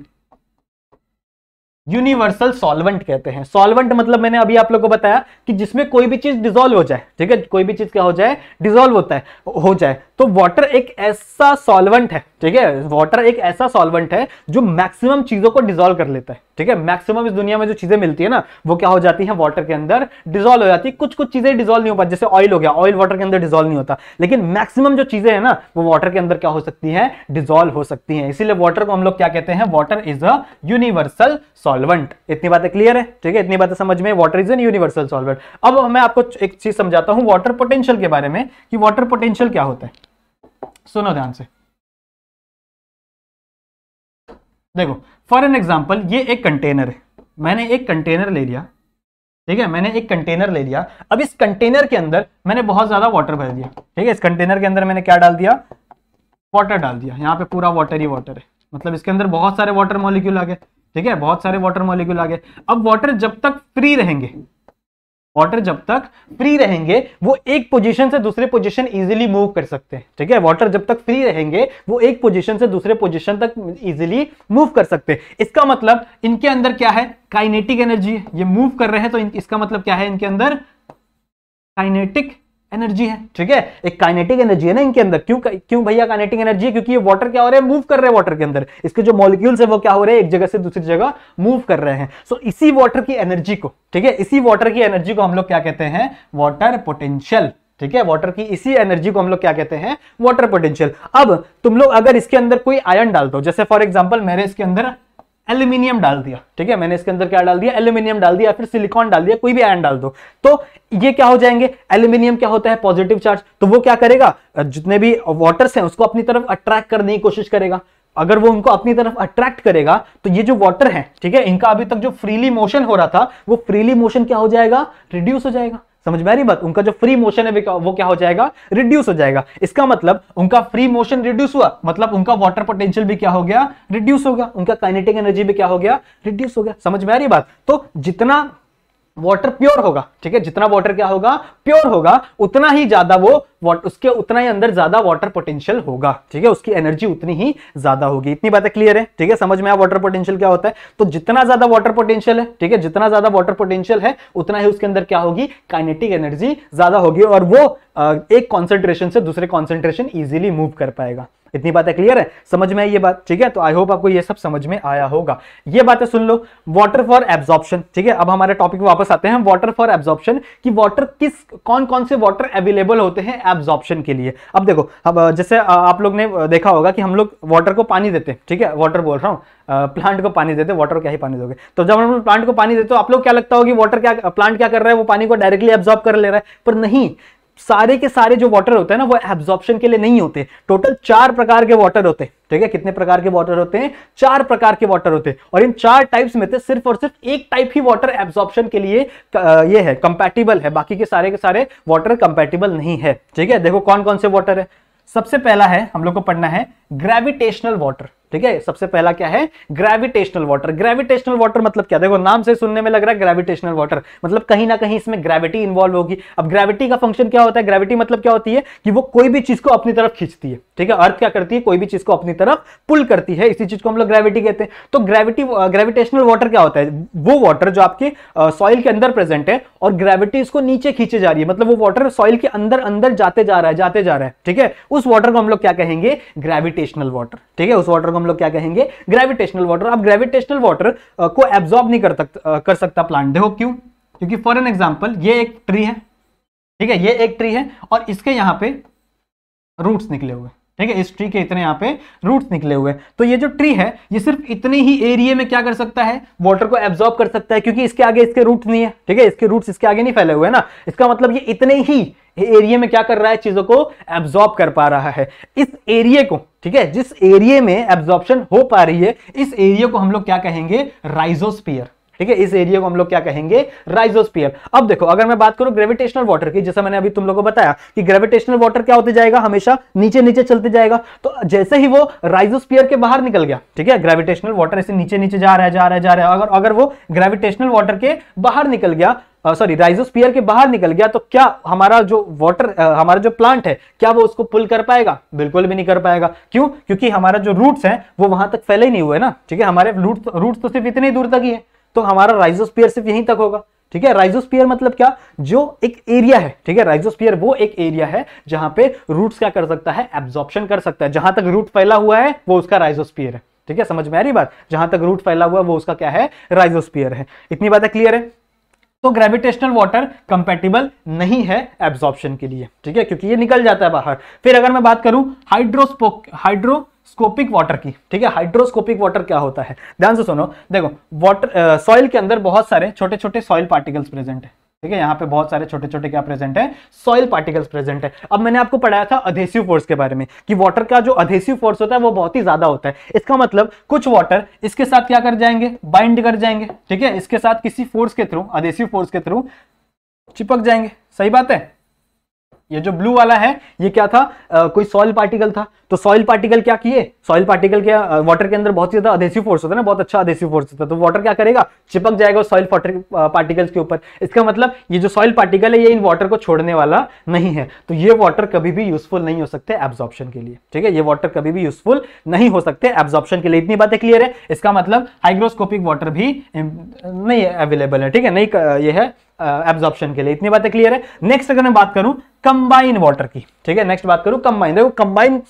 यूनिवर्सल सॉल्वेंट कहते हैं सॉल्वेंट मतलब मैंने अभी आप लोग को बताया कि जिसमें कोई भी चीज डिजोल्व हो जाए ठीक है कोई भी चीज क्या हो जाए डिजोल्व होता है हो जाए तो वाटर एक ऐसा सॉल्वेंट है ठीक है वाटर एक ऐसा सॉल्वेंट है जो मैक्सिमम चीजों को डिजोल्व कर लेता है ठीक है मैक्सिमम इस दुनिया में जो चीजें मिलती है ना वो क्या हो जाती है वाटर के अंदर डिजोल्व हो जाती है कुछ कुछ चीजें डिजोल्व नहीं हो पाती जैसे ऑयल हो गया ऑयल वाटर के अंदर डिजोल्व नहीं होता लेकिन मैक्सिमम जो चीजें हैं ना वो वाटर के अंदर क्या हो सकती है डिजोल्व हो सकती है इसीलिए वाटर को हम लोग क्या कहते हैं water is a universal solvent इतनी बातें क्लियर है ठीक है इतनी बातें समझ में water is an universal solvent अब मैं आपको एक चीज समझाता हूँ वाटर पोटेंशियल के बारे में कि वाटर पोटेंशियल क्या होता है सुनो ध्यान से देखो फॉर एन एग्जाम्पल ये एक कंटेनर है मैंने एक कंटेनर ले लिया ठीक है मैंने एक कंटेनर ले लिया अब इस कंटेनर के अंदर मैंने बहुत ज्यादा वाटर भर दिया ठीक है इस कंटेनर के अंदर मैंने क्या डाल दिया वाटर डाल दिया यहाँ पे पूरा वाटर ही वाटर है मतलब इसके अंदर बहुत सारे वाटर मॉलिक्यूल आ गए ठीक है बहुत सारे वाटर मॉलिक्यूल आ गए अब वाटर जब तक फ्री रहेंगे वाटर जब तक फ्री रहेंगे वो एक पोजीशन से दूसरे पोजीशन इजीली मूव कर सकते हैं ठीक है वाटर जब तक फ्री रहेंगे वो एक पोजीशन से दूसरे पोजीशन तक इजीली मूव कर सकते हैं इसका मतलब इनके अंदर क्या है काइनेटिक एनर्जी ये मूव कर रहे हैं तो इसका मतलब क्या है इनके अंदर काइनेटिक एनर्जी है ठीक है एक काइनेटिक एनर्जी है ना इनके अंदर क्यों क्यों भैया काइनेटिक एनर्जी है क्योंकि ये वाटर क्या हो रहा है मूव कर रहे हैं वाटर के अंदर इसके जो मॉलिक्यूल्स है वो क्या हो रहे हैं एक जगह से दूसरी जगह मूव कर रहे हैं सो so, इसी वाटर की एनर्जी को ठीक है इसी वाटर की एनर्जी को हम लोग क्या कहते हैं वाटर पोटेंशियल ठीक है वाटर की इसी एनर्जी को हम लोग क्या कहते हैं वाटर पोटेंशियल अब तुम लोग अगर इसके अंदर कोई आयन डाल दो जैसे फॉर एग्जाम्पल मेरे इसके अंदर एल्यूमिनियम डाल दिया ठीक है मैंने इसके अंदर क्या डाल दिया एल्यूमिनियम डाल दिया फिर सिलिकॉन डाल दिया कोई भी आयन डाल दो तो ये क्या हो जाएंगे एल्यूमिनियम क्या होता है पॉजिटिव चार्ज तो वो क्या करेगा जितने भी वॉटर्स हैं उसको अपनी तरफ अट्रैक्ट करने की कोशिश करेगा अगर वो उनको अपनी तरफ अट्रैक्ट करेगा तो ये जो वाटर है ठीक है इनका अभी तक जो फ्रीली मोशन हो रहा था वो फ्रीली मोशन क्या हो जाएगा रिड्यूस हो जाएगा समझ में बात उनका जो फ्री मोशन है वो क्या हो जाएगा रिड्यूस हो जाएगा इसका मतलब उनका फ्री मोशन रिड्यूस हुआ मतलब उनका वाटर पोटेंशियल भी क्या हो गया रिड्यूस होगा उनका काइनेटिक एनर्जी भी क्या हो गया रिड्यूस हो गया समझ में आ रही बात तो जितना वाटर प्योर होगा ठीक है जितना वाटर क्या होगा प्योर होगा उतना ही ज्यादा वो उसके उतना ही अंदर ज्यादा वाटर पोटेंशियल होगा ठीक है उसकी एनर्जी उतनी ही ज्यादा होगी इतनी बातें क्लियर है ठीक है समझ में आया वाटर पोटेंशियल क्या होता है तो जितना ज्यादा वाटर पोटेंशियल है ठीक है जितना ज्यादा वाटर पोटेंशियल है उतना ही उसके अंदर क्या होगी काइनेटिक एनर्जी ज्यादा होगी और वो एक कॉन्सेंट्रेशन से दूसरे कॉन्सेंट्रेशन ईजिली मूव कर पाएगा इतनी बातें क्लियर है समझ में आई ये बात ठीक है तो आई होप आपको ये सब समझ में आया होगा ये बातें सुन लो वाटर फॉर एब्जॉर्प्शन ठीक है अब हमारे टॉपिक में वापस आते हैं वाटर फॉर एब्जॉर्प्शन कि वाटर किस कौन कौन से वाटर अवेलेबल होते हैं एब्जॉर्प्शन के लिए अब देखो अब जैसे आप लोग ने देखा होगा कि हम लोग वाटर को पानी देते हैं ठीक है वाटर बोल रहा हूँ प्लांट को पानी देते वाटर क्या ही पानी दोगे तो जब हम प्लांट को पानी देते हो तो आप लोग क्या लगता होगा कि वाटर क्या प्लांट क्या कर रहा है वो पानी को डायरेक्टली एब्जॉर्ब कर ले रहा है पर नहीं सारे के सारे जो वाटर होते हैं ना वो एब्जॉर्प्शन के लिए नहीं होते टोटल चार प्रकार के वाटर होते हैं ठीक है कितने प्रकार के वाटर होते हैं चार प्रकार के वाटर होते हैं और इन चार टाइप्स में से सिर्फ और सिर्फ एक टाइप ही वाटर एब्जॉर्प्शन के लिए ये है कंपेटिबल है बाकी के सारे के सारे वाटर कंपेटिबल नहीं है ठीक है देखो कौन कौन से वाटर है सबसे पहला है हम लोग को पढ़ना है ग्रेविटेशनल वाटर ठीक है सबसे पहला क्या है ग्रेविटेशनल वाटर ग्रेविटेशनल वाटर मतलब क्या देखो नाम से सुनने में लग रहा है ग्रेविटेशनल वाटर मतलब कहीं ना कहीं इसमें ग्रेविटी इन्वॉल्व होगी अब ग्रेविटी का फंक्शन क्या होता है ग्रेविटी मतलब क्या होती है कि वो कोई भी चीज को अपनी तरफ खींचती है ठीक है अर्थ क्या करती है कोई भी चीज को अपनी तरफ पुल करती है इसी चीज को हम लोग ग्रेविटी कहते हैं तो ग्रेविटी ग्रेविटेशनल वाटर क्या होता है वो वाटर जो आपके सॉइल uh, के अंदर प्रेजेंट है और ग्रेविटी इसको नीचे खींचे जा रही है मतलब वो वाटर सॉइल के अंदर अंदर जाते जा रहा है जाते जा रहा है ठीक है उस वाटर को हम लोग क्या कहेंगे ग्रेविटेशनल वाटर ठीक है उस वाटर को हम लोग क्या कहेंगे ग्रेविटेशनल वाटर अब ग्रेविटेशनल वाटर को एब्जॉर्ब नहीं कर सकता कर सकता प्लांट देखो क्यों क्योंकि फॉर एन एग्जाम्पल ये एक ट्री है ठीक है ये एक ट्री है और इसके यहाँ पे रूट्स निकले हुए ठीक है इस ट्री के इतने यहाँ पे रूट्स निकले हुए तो ये जो ट्री है ये सिर्फ इतने ही एरिया में क्या कर सकता है वाटर को एब्जॉर्ब कर सकता है क्योंकि इसके आगे इसके रूट नहीं है ठीक है इसके रूट्स इसके आगे नहीं फैले हुए ना इसका मतलब ये इतने ही एरिया में क्या कर रहा है चीजों को एब्जॉर्ब कर पा रहा है इस एरिया को ठीक है जिस एरिया में एब्जॉर्बन हो पा रही है इस एरिया को हम लोग क्या कहेंगे राइजोस्पियर ठीक है इस एरिया को हम लोग क्या कहेंगे राइजोस्पियर अब देखो अगर मैं बात करूं ग्रेविटेशनल वाटर की जैसा मैंने अभी तुम लोग को बताया कि ग्रेविटेशनल वाटर क्या होते जाएगा हमेशा नीचे नीचे चलते जाएगा तो जैसे ही वो राइजोस्पियर के बाहर निकल गया ठीक है ग्रेविटेशनल वाटर ऐसे नीचे नीचे जा रहा है जा रहा है जा रहा है अगर अगर वो ग्रेविटेशनल वाटर के बाहर निकल गया सॉरी राइजोस्पियर के बाहर निकल गया तो क्या हमारा जो वाटर हमारा जो प्लांट है क्या वो उसको पुल कर पाएगा बिल्कुल भी नहीं कर पाएगा क्यों क्योंकि हमारा जो रूट्स हैं वो वहां तक फैले ही नहीं हुए ना ठीक है हमारे रूट रूट्स तो सिर्फ इतनी दूर तक ही है तो हमारा राइजोस्पियर सिर्फ यहीं तक होगा ठीक है राइजोस्पियर मतलब क्या जो एक एरिया है ठीक है राइजोस्पियर वो एक एरिया है जहां पे रूट्स क्या कर सकता है एब्जॉर्प्शन कर सकता है जहां तक रूट फैला हुआ है वो उसका राइजोस्पियर है ठीक है समझ में आ रही बात जहां तक रूट फैला हुआ है वो उसका क्या है राइजोस्पियर है इतनी बात क्लियर है तो ग्रेविटेशनल वाटर कंपेटेबल नहीं है एब्जॉर्प्शन के लिए ठीक है क्योंकि ये निकल जाता है बाहर फिर अगर मैं बात करूं हाइड्रोस्पोक हाइड्रो स्कोपिक वाटर की ठीक है हाइड्रोस्कोपिक वाटर क्या होता है ध्यान से सुनो देखो वाटर सॉइल के अंदर बहुत सारे छोटे छोटे सॉइल पार्टिकल्स प्रेजेंट है ठीक है यहाँ पे बहुत सारे छोटे छोटे क्या प्रेजेंट है सॉइल पार्टिकल्स प्रेजेंट है अब मैंने आपको पढ़ाया था अधेसिव फोर्स के बारे में कि वाटर का जो अधेसिव फोर्स होता है वो बहुत ही ज्यादा होता है इसका मतलब कुछ वाटर इसके साथ क्या कर जाएंगे बाइंड कर जाएंगे ठीक है इसके साथ किसी फोर्स के थ्रू अधेसिव फोर्स के थ्रू चिपक जाएंगे सही बात है ये जो ब्लू वाला है ये क्या था आ, कोई सॉइल पार्टिकल था तो सॉइल पार्टिकल क्या किए सॉइल पार्टिकल के वाटर के अंदर बहुत ही ज्यादा अधेसिव फोर्स होता है ना बहुत अच्छा अधेसिव फोर्स होता है तो वाटर क्या करेगा चिपक जाएगा सॉइल पार्टिकल्स के ऊपर इसका मतलब ये जो सॉइल पार्टिकल है ये इन वाटर को छोड़ने वाला नहीं है तो ये वाटर कभी भी यूजफुल नहीं हो सकते एब्जॉर्प्शन के लिए ठीक है ये वाटर कभी भी यूजफुल नहीं हो सकते एब्जॉर्प्शन के लिए इतनी बातें क्लियर है इसका मतलब हाइग्रोस्कोपिक वाटर भी नहीं अवेलेबल है ठीक है नहीं ये है एब्जॉर्प्शन के लिए इतनी बातें क्लियर है नेक्स्ट अगर मैं बात करूं कंबाइन वाटर की ठीक है नेक्स्ट बात करूं कंबाइन देखो कंबाइन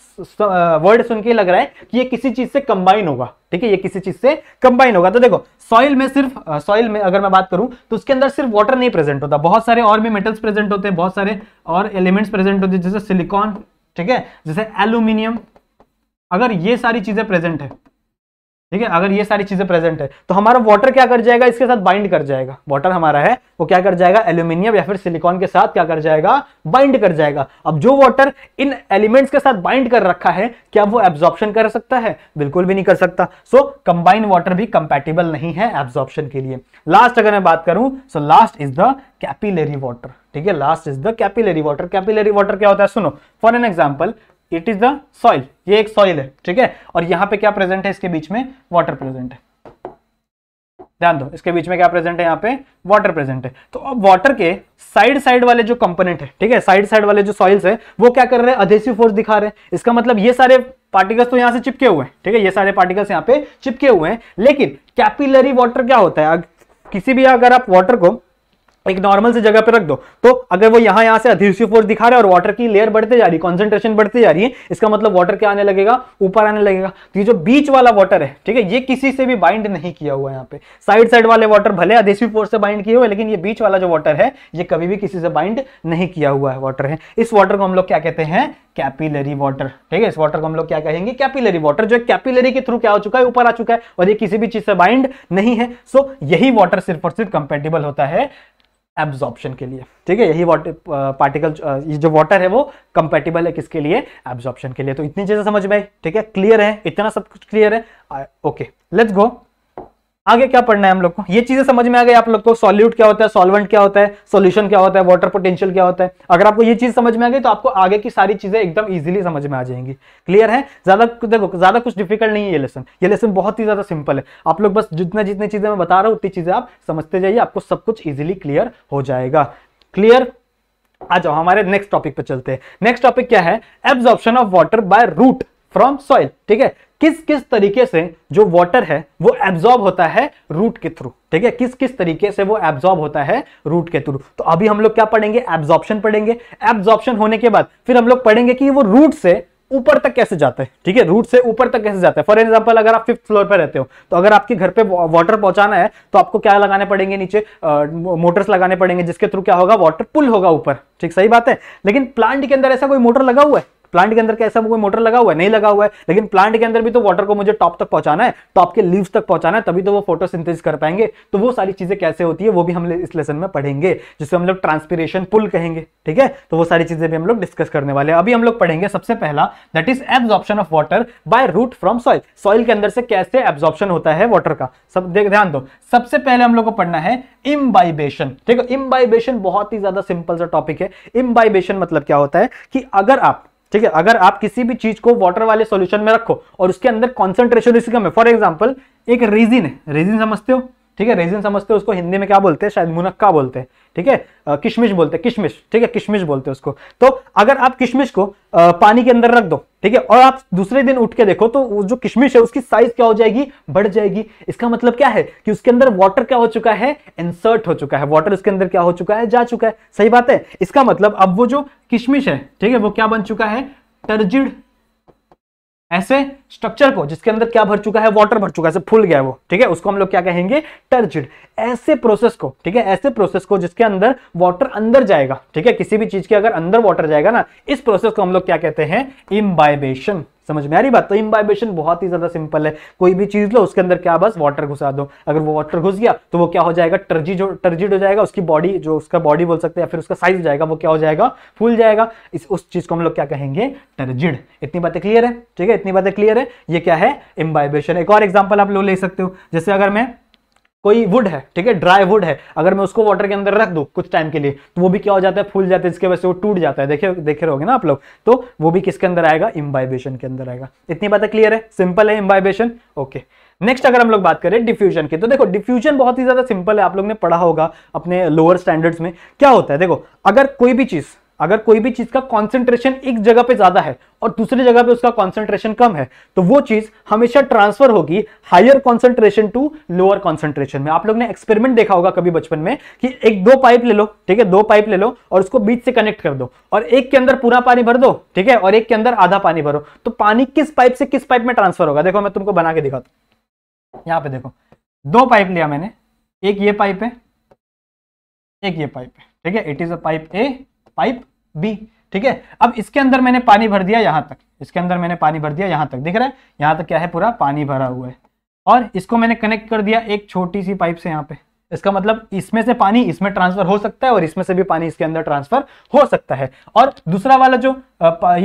वर्ड सुन के लग रहा है कि ये किसी चीज से कंबाइन होगा ठीक है ये किसी चीज से कंबाइन होगा तो देखो सॉइल में सिर्फ सॉइल में अगर मैं बात करूं तो उसके अंदर सिर्फ वाटर नहीं प्रेजेंट होता बहुत सारे और भी मेटल्स प्रेजेंट होते हैं बहुत सारे और एलिमेंट्स प्रेजेंट होते हैं जैसे सिलिकॉन ठीक है जैसे एल्यूमिनियम अगर ये सारी चीजें प्रेजेंट है ठीक है अगर ये सारी चीजें प्रेजेंट है तो हमारा वाटर क्या कर जाएगा इसके साथ बाइंड कर जाएगा वाटर हमारा है वो क्या कर जाएगा एल्यूमिनियम या फिर सिलिकॉन के साथ क्या कर जाएगा बाइंड कर जाएगा अब जो वाटर इन एलिमेंट्स के साथ बाइंड कर रखा है क्या वो एब्जॉर्प्शन कर सकता है बिल्कुल भी नहीं कर सकता सो कंबाइंड वाटर भी कंपेटेबल नहीं है एब्जॉर्प्शन के लिए लास्ट अगर मैं बात करूं so last is the capillary water ठीक है last is the capillary water capillary water क्या होता है सुनो for an example it is the soil ये एक सॉइल है ठीक है और यहां पे क्या प्रेजेंट है इसके बीच में वाटर प्रेजेंट है ध्यान दो इसके बीच में क्या प्रेजेंट है यहां पे वाटर प्रेजेंट है तो अब वाटर के साइड साइड वाले जो कंपोनेंट है ठीक है साइड साइड वाले जो सॉइल्स है वो क्या कर रहे हैं अधेसिव फोर्स दिखा रहे हैं इसका मतलब ये सारे पार्टिकल्स तो यहां से चिपके हुए हैं ठीक है ये सारे पार्टिकल्स यहां पे चिपके हुए हैं लेकिन कैपिलरी वाटर क्या होता है किसी भी अगर आप वाटर को एक नॉर्मल से जगह पे रख दो तो अगर वो यहां यहाँ से अधिवसी फोर्स दिखा रहा है और वाटर की लेयर बढ़ते जा रही है कॉन्सेंट्रेशन बढ़ती जा रही है इसका मतलब वाटर क्या आने लगेगा ऊपर आने लगेगा तो ये जो बीच वाला वाटर है ठीक है ये किसी से भी बाइंड नहीं किया हुआ है यहाँ पे साइड साइड वाले वाटर भले अधीसिव फोर्स से बाइंड किए हुए लेकिन ये बीच वाला जो वाटर है ये कभी भी किसी से बाइंड नहीं किया हुआ है वाटर है इस वाटर को हम लोग क्या कहते हैं कैपिलरी वाटर ठीक है इस वाटर को हम लोग क्या कहेंगे कैपिलरी वाटर जो कैपिलरी के थ्रू क्या हो चुका है ऊपर आ चुका है और ये किसी भी चीज से बाइंड नहीं है सो यही वाटर सिर्फ और सिर्फ कंपेटेबल होता है एब्जॉर्प्शन के लिए ठीक है यही वाटर पार्टिकल ये जो वाटर है वो कंपेटेबल है किसके लिए एब्जॉर्प्शन के लिए तो इतनी चीजें समझ में आई ठीक है क्लियर है इतना सब कुछ क्लियर है ओके लेट्स गो आगे क्या पढ़ना है हम लोग को ये चीजें समझ में आ गई आप लोग को सॉल्यूट क्या होता है सॉल्वेंट क्या होता है सॉल्यूशन क्या होता है वाटर पोटेंशियल क्या होता है अगर आपको ये चीज समझ में आ गई तो आपको आगे की सारी चीजें एकदम इजीली समझ में आ जाएंगी क्लियर है ज्यादा देखो ज्यादा कुछ डिफिकल्ट नहीं है ये लेसन ये लेसन बहुत ही ज्यादा सिंपल है आप लोग बस जितना जितनी चीजें मैं बता रहा हूँ उतनी चीजें आप समझते जाइए आपको सब कुछ ईजिली क्लियर हो जाएगा क्लियर आ जाओ हमारे नेक्स्ट टॉपिक पर चलते हैं नेक्स्ट टॉपिक क्या है absorption of water by root from soil ठीक है किस किस तरीके से जो वाटर है वो एब्जॉर्ब होता है रूट के थ्रू ठीक है किस किस तरीके से वो एब्जॉर्ब होता है रूट के थ्रू तो अभी हम लोग क्या पढ़ेंगे एब्जॉर्प्शन पढ़ेंगे एब्जॉर्प्शन होने के बाद फिर हम लोग पढ़ेंगे कि वो रूट से ऊपर तक कैसे जाते हैं ठीक है रूट से ऊपर तक कैसे जाते हैं फॉर एग्जाम्पल अगर आप फिफ्थ फ्लोर पर रहते हो तो अगर आपके घर पे वाटर पहुंचाना है तो आपको क्या लगाने पड़ेंगे नीचे मोटर्स लगाने पड़ेंगे जिसके थ्रू क्या होगा वाटर पुल होगा ऊपर ठीक सही बात है लेकिन प्लांट के अंदर ऐसा कोई मोटर लगा हुआ है प्लांट के अंदर कैसा कोई मोटर लगा हुआ है नहीं लगा हुआ है लेकिन प्लांट के अंदर भी तो वाटर को मुझे टॉप तक पहुंचाना है टॉप के लीव्स तक पहुंचाना है तभी तो वो फोटो कर पाएंगे तो वो सारी चीजें कैसे होती है वो भी हम इस लेसन में पढ़ेंगे जिसको हम लोग ट्रांसपीरेशन पुल कहेंगे ठीक है तो वो सारी चीजें भी हम लोग डिस्कस करने वाले अभी हम लोग पढ़ेंगे सबसे पहला that is absorption of water by root from soil soil के अंदर से कैसे एब्जॉर्प्शन होता है वाटर का सब देख ध्यान दो सबसे पहले हम लोग को पढ़ना है इम्बाइबेशन ठीक है इम्बाइबेशन बहुत ही ज्यादा सिंपल सा टॉपिक है इम्बाइबेशन मतलब क्या होता है कि अगर आप ठीक है अगर आप किसी भी चीज को वाटर वाले सोल्यूशन में रखो और उसके अंदर कॉन्सेंट्रेशन इसकी कम है फॉर एग्जाम्पल एक रेजिन है रेजिन समझते हो ठीक है रेजिन समझते हैं उसको हिंदी में क्या बोलते हैं शायद मुनक्का बोलते हैं ठीक है किशमिश बोलते हैं किशमिश ठीक है किशमिश बोलते हैं उसको तो अगर आप किशमिश को पानी के अंदर रख दो ठीक है और आप दूसरे दिन उठ के देखो तो जो किशमिश है उसकी साइज क्या हो जाएगी बढ़ जाएगी इसका मतलब क्या है कि उसके अंदर वाटर क्या हो चुका है इंसर्ट हो चुका है वाटर उसके अंदर क्या हो चुका है जा चुका है सही बात है इसका मतलब अब वो जो किशमिश है ठीक है वो क्या बन चुका है टर्जिड ऐसे स्ट्रक्चर को जिसके अंदर क्या भर चुका है वाटर भर चुका है फूल गया वो ठीक है उसको हम लोग क्या कहेंगे टर्जिड ऐसे प्रोसेस को ठीक है ऐसे प्रोसेस को जिसके अंदर वाटर अंदर जाएगा ठीक है किसी भी चीज के अगर अंदर वाटर जाएगा ना इस प्रोसेस को हम लोग क्या कहते हैं इम्बाइबेशन समझ में आ रही बात तो इम्बाइबेशन बहुत ही ज्यादा सिंपल है कोई भी चीज लो उसके अंदर क्या बस वाटर घुसा दो अगर वो वाटर घुस गया तो वो क्या हो जाएगा टर्जी जो टर्जिड हो जाएगा उसकी बॉडी जो उसका बॉडी बोल सकते हैं फिर उसका साइज हो जाएगा वो क्या हो जाएगा फूल जाएगा इस उस चीज को हम लोग क्या कहेंगे टर्जिड इतनी बातें क्लियर है ठीक है इतनी बातें क्लियर है ये क्या है इम्बाइबेशन एक और एग्जाम्पल आप लोग ले सकते हो जैसे अगर मैं कोई वुड है ठीक है ड्राई वुड है अगर मैं उसको वाटर के अंदर रख दू कुछ टाइम के लिए तो वो भी क्या हो जाता है फूल जाता है जिसकी वजह से वो टूट जाता है देखे देखे रहोगे ना आप लोग तो वो भी किसके अंदर आएगा इम्बाइबेशन के अंदर आएगा इतनी बातें क्लियर है सिंपल है इम्बाइबेशन ओके नेक्स्ट अगर हम लोग बात करें डिफ्यूजन की तो देखो डिफ्यूजन बहुत ही ज्यादा सिंपल है आप लोग ने पढ़ा होगा अपने लोअर स्टैंडर्ड्स में क्या होता है देखो अगर कोई भी चीज़ अगर कोई भी चीज का कॉन्सेंट्रेशन एक जगह पे ज्यादा है और दूसरी जगह पे उसका कॉन्सेंट्रेशन कम है तो वो चीज हमेशा ट्रांसफर होगी higher concentration to lower concentration में आप लोग ने एक्सपेरिमेंट देखा होगा कभी बचपन में कि एक दो पाइप ले लो ठीक है दो पाइप ले लो और उसको बीच से कनेक्ट कर दो और एक के अंदर पूरा पानी भर दो ठीक है और एक के अंदर आधा पानी भरो तो पानी किस पाइप से किस पाइप में ट्रांसफर होगा देखो मैं तुमको बना के दिखा हूं यहाँ पे देखो दो पाइप लिया मैंने एक ये पाइप है एक ये पाइप है ठीक है it is a pipe A pipe B ठीक है अब इसके अंदर मैंने पानी भर दिया यहाँ तक इसके अंदर मैंने पानी भर दिया यहां तक दिख रहा है यहाँ तक क्या है पूरा पानी भरा हुआ है और इसको मैंने कनेक्ट कर दिया एक छोटी सी पाइप से यहाँ पे इसका मतलब इसमें से पानी इसमें ट्रांसफर हो सकता है और इसमें से भी पानी इसके अंदर ट्रांसफर हो सकता है और दूसरा वाला जो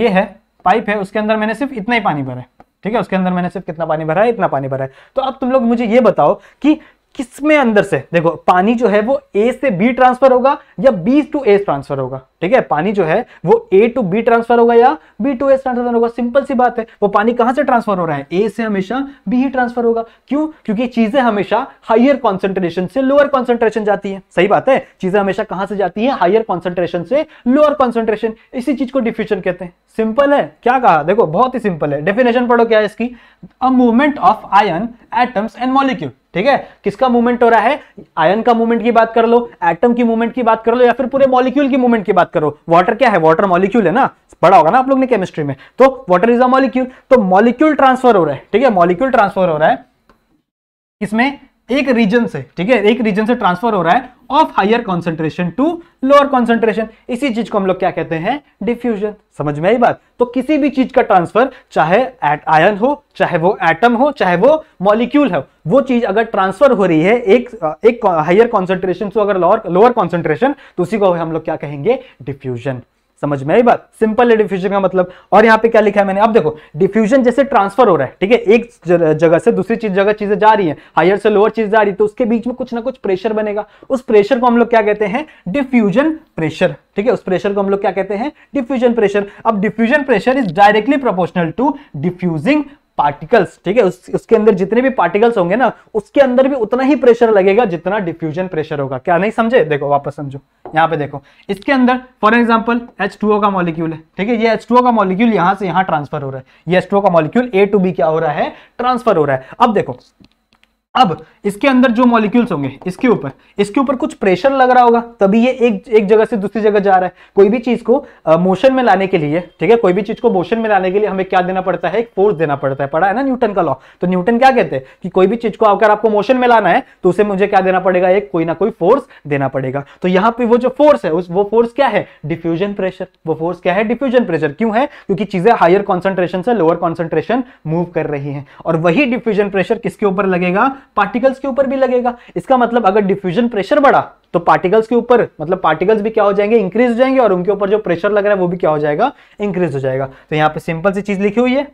ये है पाइप है उसके अंदर मैंने सिर्फ इतना ही पानी भरा है ठीक है उसके अंदर मैंने सिर्फ कितना पानी भरा है इतना पानी भरा है तो अब तुम लोग मुझे ये बताओ कि इसमें अंदर से देखो पानी जो है वो ए से बी ट्रांसफर होगा या बी टू ए ट्रांसफर होगा ठीक है पानी जो है वो ए टू बी ट्रांसफर होगा या बी टू ए ट्रांसफर होगा सिंपल सी बात है वो पानी कहां से ट्रांसफर हो रहा है ए से हमेशा बी ही ट्रांसफर होगा क्यों क्योंकि चीजें हमेशा हाइयर कॉन्सेंट्रेशन से लोअर कॉन्सेंट्रेशन जाती है सही बात है चीजें हमेशा कहां से जाती है हाइयर कॉन्सेंट्रेशन से लोअर कॉन्सेंट्रेशन इसी चीज को डिफ्यूजन कहते हैं सिंपल है क्या कहा देखो बहुत ही सिंपल है डेफिनेशन पढ़ो क्या है इसकी a movement of ion atoms and molecule ठीक है किसका मूवमेंट हो रहा है आयन का मूवमेंट की बात कर लो एटम की मूवमेंट की बात कर लो या फिर पूरे मॉलिक्यूल की मूवमेंट की बात करो वाटर क्या है वाटर मॉलिक्यूल है ना पढ़ा होगा ना आप लोग ने केमिस्ट्री में तो वाटर इज अ मॉलिक्यूल तो मॉलिक्यूल ट्रांसफर हो रहा है ठीक है मॉलिक्यूल ट्रांसफर हो रहा है इसमें एक रीजन से ठीक है एक रीजन से ट्रांसफर हो रहा है of higher concentration to lower concentration इसी चीज को हम लोग क्या कहते हैं डिफ्यूजन समझ में आई बात तो किसी भी चीज का ट्रांसफर चाहे एट आयन हो चाहे वो एटम हो चाहे वो मॉलिक्यूल हो वो चीज अगर ट्रांसफर हो रही है एक एक हायर कॉन्सेंट्रेशन से अगर लोअर कॉन्सेंट्रेशन तो उसी को हम लोग क्या कहेंगे डिफ्यूजन समझ में आई बात सिंपल है डिफ्यूजन का मतलब और यहाँ पे क्या लिखा है मैंने अब देखो डिफ्यूजन जैसे ट्रांसफर हो रहा है ठीक है एक जगह से दूसरी चीज जगह चीजें जा रही है हायर से लोअर चीज जा रही है तो उसके बीच में कुछ ना कुछ प्रेशर बनेगा उस प्रेशर को हम लोग क्या कहते हैं डिफ्यूजन प्रेशर ठीक है उस प्रेशर को हम लोग क्या कहते हैं डिफ्यूजन प्रेशर अब diffusion pressure is directly proportional to diffusing particles ठीक है उस, उसके अंदर जितने भी पार्टिकल्स होंगे ना उसके अंदर भी उतना ही प्रेशर लगेगा जितना डिफ्यूजन प्रेशर होगा क्या नहीं समझे देखो वापस समझो यहाँ पे देखो इसके अंदर फॉर एग्जाम्पल एच का मॉलिक्यूल है ठीक है ये एच का मॉलिक्यूल यहाँ से यहाँ ट्रांसफर हो रहा है ये एच का मॉलिक्यूल ए टू बी क्या हो रहा है ट्रांसफर हो रहा है अब देखो अब इसके अंदर जो मॉलिक्यूल्स होंगे इसके ऊपर इसके ऊपर कुछ प्रेशर लग रहा होगा तभी ये एक एक जगह से दूसरी जगह जा रहा है कोई भी चीज को मोशन में लाने के लिए ठीक है कोई भी चीज को मोशन में लाने के लिए हमें क्या देना पड़ता है एक फोर्स देना पड़ता है पड़ा है ना न्यूटन का लॉ तो न्यूटन क्या कहते हैं कि कोई भी चीज को अगर आपको मोशन में लाना है तो उसे मुझे क्या देना पड़ेगा एक कोई ना कोई फोर्स देना पड़ेगा तो यहां पर वो जो फोर्स है वो फोर्स क्या है डिफ्यूजन प्रेशर वो फोर्स क्या है डिफ्यूजन प्रेशर क्यों है क्योंकि चीजें हायर कॉन्सेंट्रेशन से लोअर कॉन्सेंट्रेशन मूव कर रही है और वही डिफ्यूजन प्रेशर किसके ऊपर लगेगा पार्टिकल्स के ऊपर भी लगेगा इसका मतलब अगर डिफ्यूजन प्रेशर बढ़ा तो पार्टिकल्स के ऊपर मतलब पार्टिकल्स भी क्या हो जाएंगे इंक्रीज हो जाएंगे और उनके ऊपर जो प्रेशर लग रहा है वो भी क्या हो जाएगा इंक्रीज हो जाएगा तो यहाँ पे सिंपल सी चीज लिखी हुई है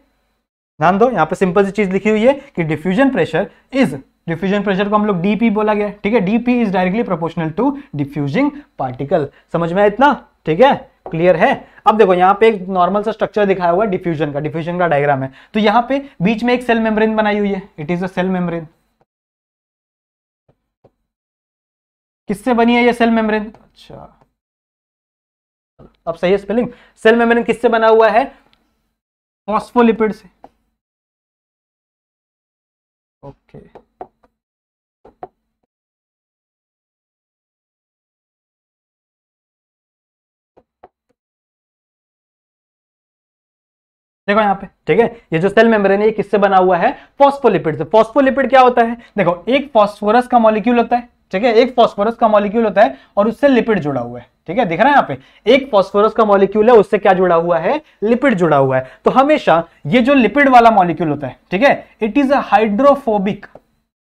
ध्यान दो यहाँ पे सिंपल सी चीज लिखी हुई है कि diffusion pressure is diffusion pressure को हम लोग डीपी बोला गया ठीक है DP is directly proportional to diffusing particle समझ में इतना ठीक है क्लियर है अब देखो यहाँ पे एक नॉर्मल सा स्ट्रक्चर दिखाया हुआ है डिफ्यूजन का डिफ्यूजन का डायग्राम है तो यहाँ पे बीच में एक सेल मेम्ब्रेन बनाई हुई है it is a cell membrane किससे बनी है ये सेल मेम्ब्रेन अच्छा अब सही है स्पेलिंग सेल मेम्ब्रेन किससे बना हुआ है फॉस्फोलिपिड से ओके देखो यहाँ पे ठीक है ये जो सेल मेम्ब्रेन है ये किससे बना हुआ है फॉस्फोलिपिड से फॉस्फोलिपिड क्या होता है देखो एक फॉस्फोरस का मॉलिक्यूल होता है ठीक है एक फॉस्फोरस का मॉलिक्यूल होता है और उससे लिपिड जुड़ा हुआ है ठीक है दिख रहा है यहाँ पे एक फॉस्फोरस का मॉलिक्यूल है उससे क्या जुड़ा हुआ है लिपिड जुड़ा हुआ है तो हमेशा ये जो लिपिड वाला मॉलिक्यूल होता है ठीक है it is a hydrophobic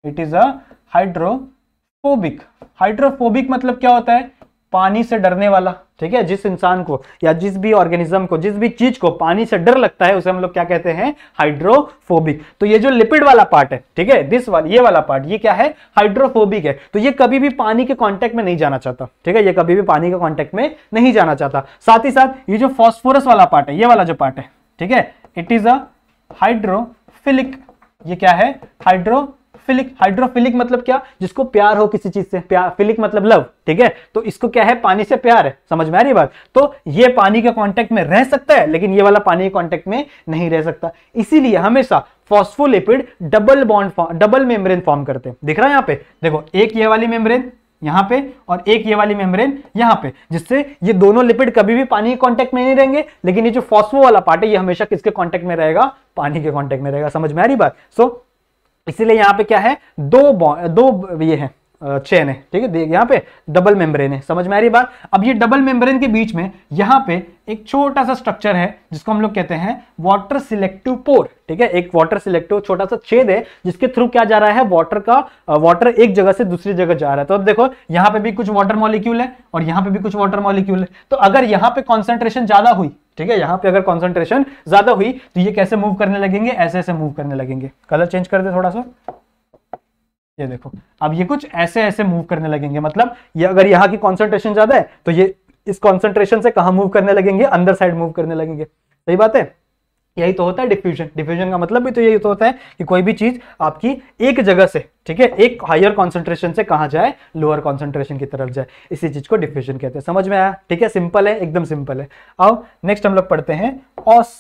it is a hydrophobic hydrophobic मतलब क्या होता है पानी से डरने वाला ठीक है जिस इंसान को या जिस भी ऑर्गेनिज्म को जिस भी चीज को पानी से डर लगता है उसे हम लोग क्या कहते हैं हाइड्रोफोबिक तो ये जो लिपिड वाला पार्ट है ठीक है दिस वाला ये वाला पार्ट ये क्या है हाइड्रोफोबिक है तो ये कभी भी पानी के कांटेक्ट में नहीं जाना चाहता ठीक है ये कभी भी पानी के कॉन्टेक्ट में नहीं जाना चाहता साथ ही साथ ये जो फॉस्फोरस वाला पार्ट है ये वाला जो पार्ट है ठीक है इट इज अ हाइड्रोफिलिक ये क्या है हाइड्रो हाइड्रोफिलिक हाइड्रोफिलिक मतलब क्या जिसको प्यार हो किसी चीज से प्यार फिलिक मतलब लव ठीक है तो इसको क्या है पानी से प्यार है समझ में आ रही बात तो ये पानी के कांटेक्ट में रह सकता है लेकिन ये वाला पानी के कांटेक्ट में नहीं रह सकता इसीलिए हमेशा phospholipid double bond double membrane form करते हैं दिख रहा है यहाँ पे देखो एक ये वाली मेम्ब्रेन यहाँ पे और एक ये वाली मेम्ब्रेन यहाँ पे जिससे ये दोनों लिपिड कभी भी पानी के कांटेक्ट में नहीं रहेंगे लेकिन ये जो फॉस्फो वाला पार्ट है ये हमेशा किसके कांटेक्ट में रहेगा पानी के कांटेक्ट में रहेगा समझ में आ रही बात सो so, इसीलिए यहाँ पे क्या है दो दो ये है चेन है ठीक है यहाँ पे डबल मेम्ब्रेन है समझ में आ रही बात अब ये डबल मेम्ब्रेन के बीच में यहाँ पे एक छोटा सा स्ट्रक्चर है जिसको हम लोग कहते हैं वाटर सिलेक्टिव पोर ठीक है एक वाटर सिलेक्टिव छोटा सा छेद है जिसके थ्रू क्या जा रहा है वाटर का वाटर एक जगह से दूसरी जगह जा रहा है तो अब देखो यहाँ पे भी कुछ वाटर मॉलिक्यूल है और यहाँ पे भी कुछ वाटर मॉलिक्यूल है तो अगर यहाँ पे कॉन्सेंट्रेशन ज्यादा हुई ठीक है यहां पे अगर कॉन्सेंट्रेशन ज्यादा हुई तो ये कैसे मूव करने लगेंगे ऐसे ऐसे मूव करने लगेंगे कलर चेंज कर दे थोड़ा सा ये देखो अब ये कुछ ऐसे ऐसे मूव करने लगेंगे मतलब ये अगर यहाँ की कॉन्सेंट्रेशन ज्यादा है तो ये इस कॉन्सेंट्रेशन से कहा मूव करने लगेंगे अंदर साइड मूव करने लगेंगे सही बात है यही तो होता है डिफ्यूजन डिफ्यूजन का मतलब भी तो यही तो होता है कि कोई भी चीज आपकी एक जगह से ठीक है एक हायर कॉन्सेंट्रेशन से कहाँ जाए लोअर कॉन्सेंट्रेशन की तरफ जाए इसी चीज को डिफ्यूजन कहते हैं समझ में आया ठीक है सिंपल है एकदम सिंपल है अब नेक्स्ट हम लोग पढ़ते हैं ऑस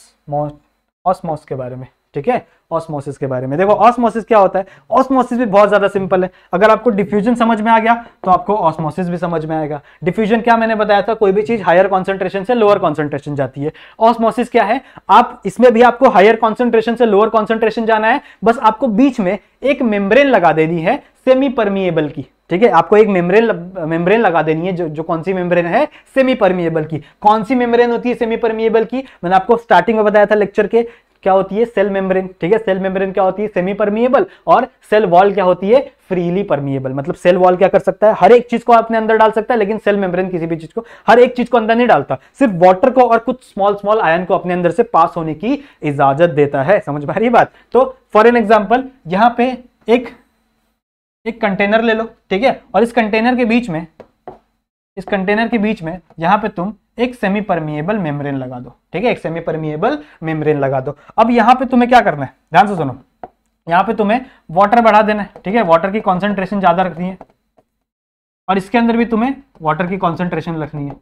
ऑसमोस के बारे में ठीक है ऑस्मोसिस के बारे में देखो ऑस्मोसिस क्या होता है ऑस्मोसिस भी बहुत ज्यादा सिंपल है अगर आपको डिफ्यूजन समझ में आ गया तो आपको ऑस्मोसिस भी समझ में आएगा डिफ्यूजन क्या मैंने बताया था कोई भी चीज हायर कॉन्सेंट्रेशन से लोअर कॉन्सेंट्रेशन जाती है ऑस्मोसिस क्या है आप इसमें भी आपको हायर कॉन्सेंट्रेशन से लोअर कॉन्सेंट्रेशन जाना है बस आपको बीच में एक मेम्ब्रेन लगा देनी है सेमी परमिएबल की ठीक है आपको एक मेम्ब्रेन मेम्ब्रेन लगा देनी है जो जो कौन सी मेम्ब्रेन है सेमी परमिएबल की कौन सी मेम्ब्रेन होती है सेमी परमिएबल की मैंने आपको स्टार्टिंग में बताया था लेक्चर के क्या होती है सेल मेम्ब्रेन ठीक है सेल मेम्ब्रेन क्या होती है सेमी परमिएबल और सेल वॉल क्या होती है फ्रीली परमिएबल मतलब सेल वॉल क्या कर सकता है हर एक चीज को अपने अंदर डाल सकता है लेकिन सेल मेम्ब्रेन किसी भी चीज को हर एक चीज को अंदर नहीं डालता सिर्फ वाटर को और कुछ स्मॉल स्मॉल आयन को अपने अंदर से पास होने की इजाजत देता है समझ में रही बात तो फॉर एन एग्जाम्पल यहाँ पे एक एक कंटेनर ले लो ठीक है और इस कंटेनर के बीच में इस कंटेनर के बीच में यहां पे तुम एक सेमी परमिएबल मेम्ब्रेन लगा दो ठीक है एक सेमी परमिएबल मेम्ब्रेन लगा दो अब यहां पे तुम्हें क्या करना है ध्यान से सुनो यहां पे तुम्हें वाटर बढ़ा देना है ठीक है वाटर की कॉन्सेंट्रेशन ज़्यादा रखनी है और इसके अंदर भी तुम्हें वाटर की कॉन्सेंट्रेशन रखनी है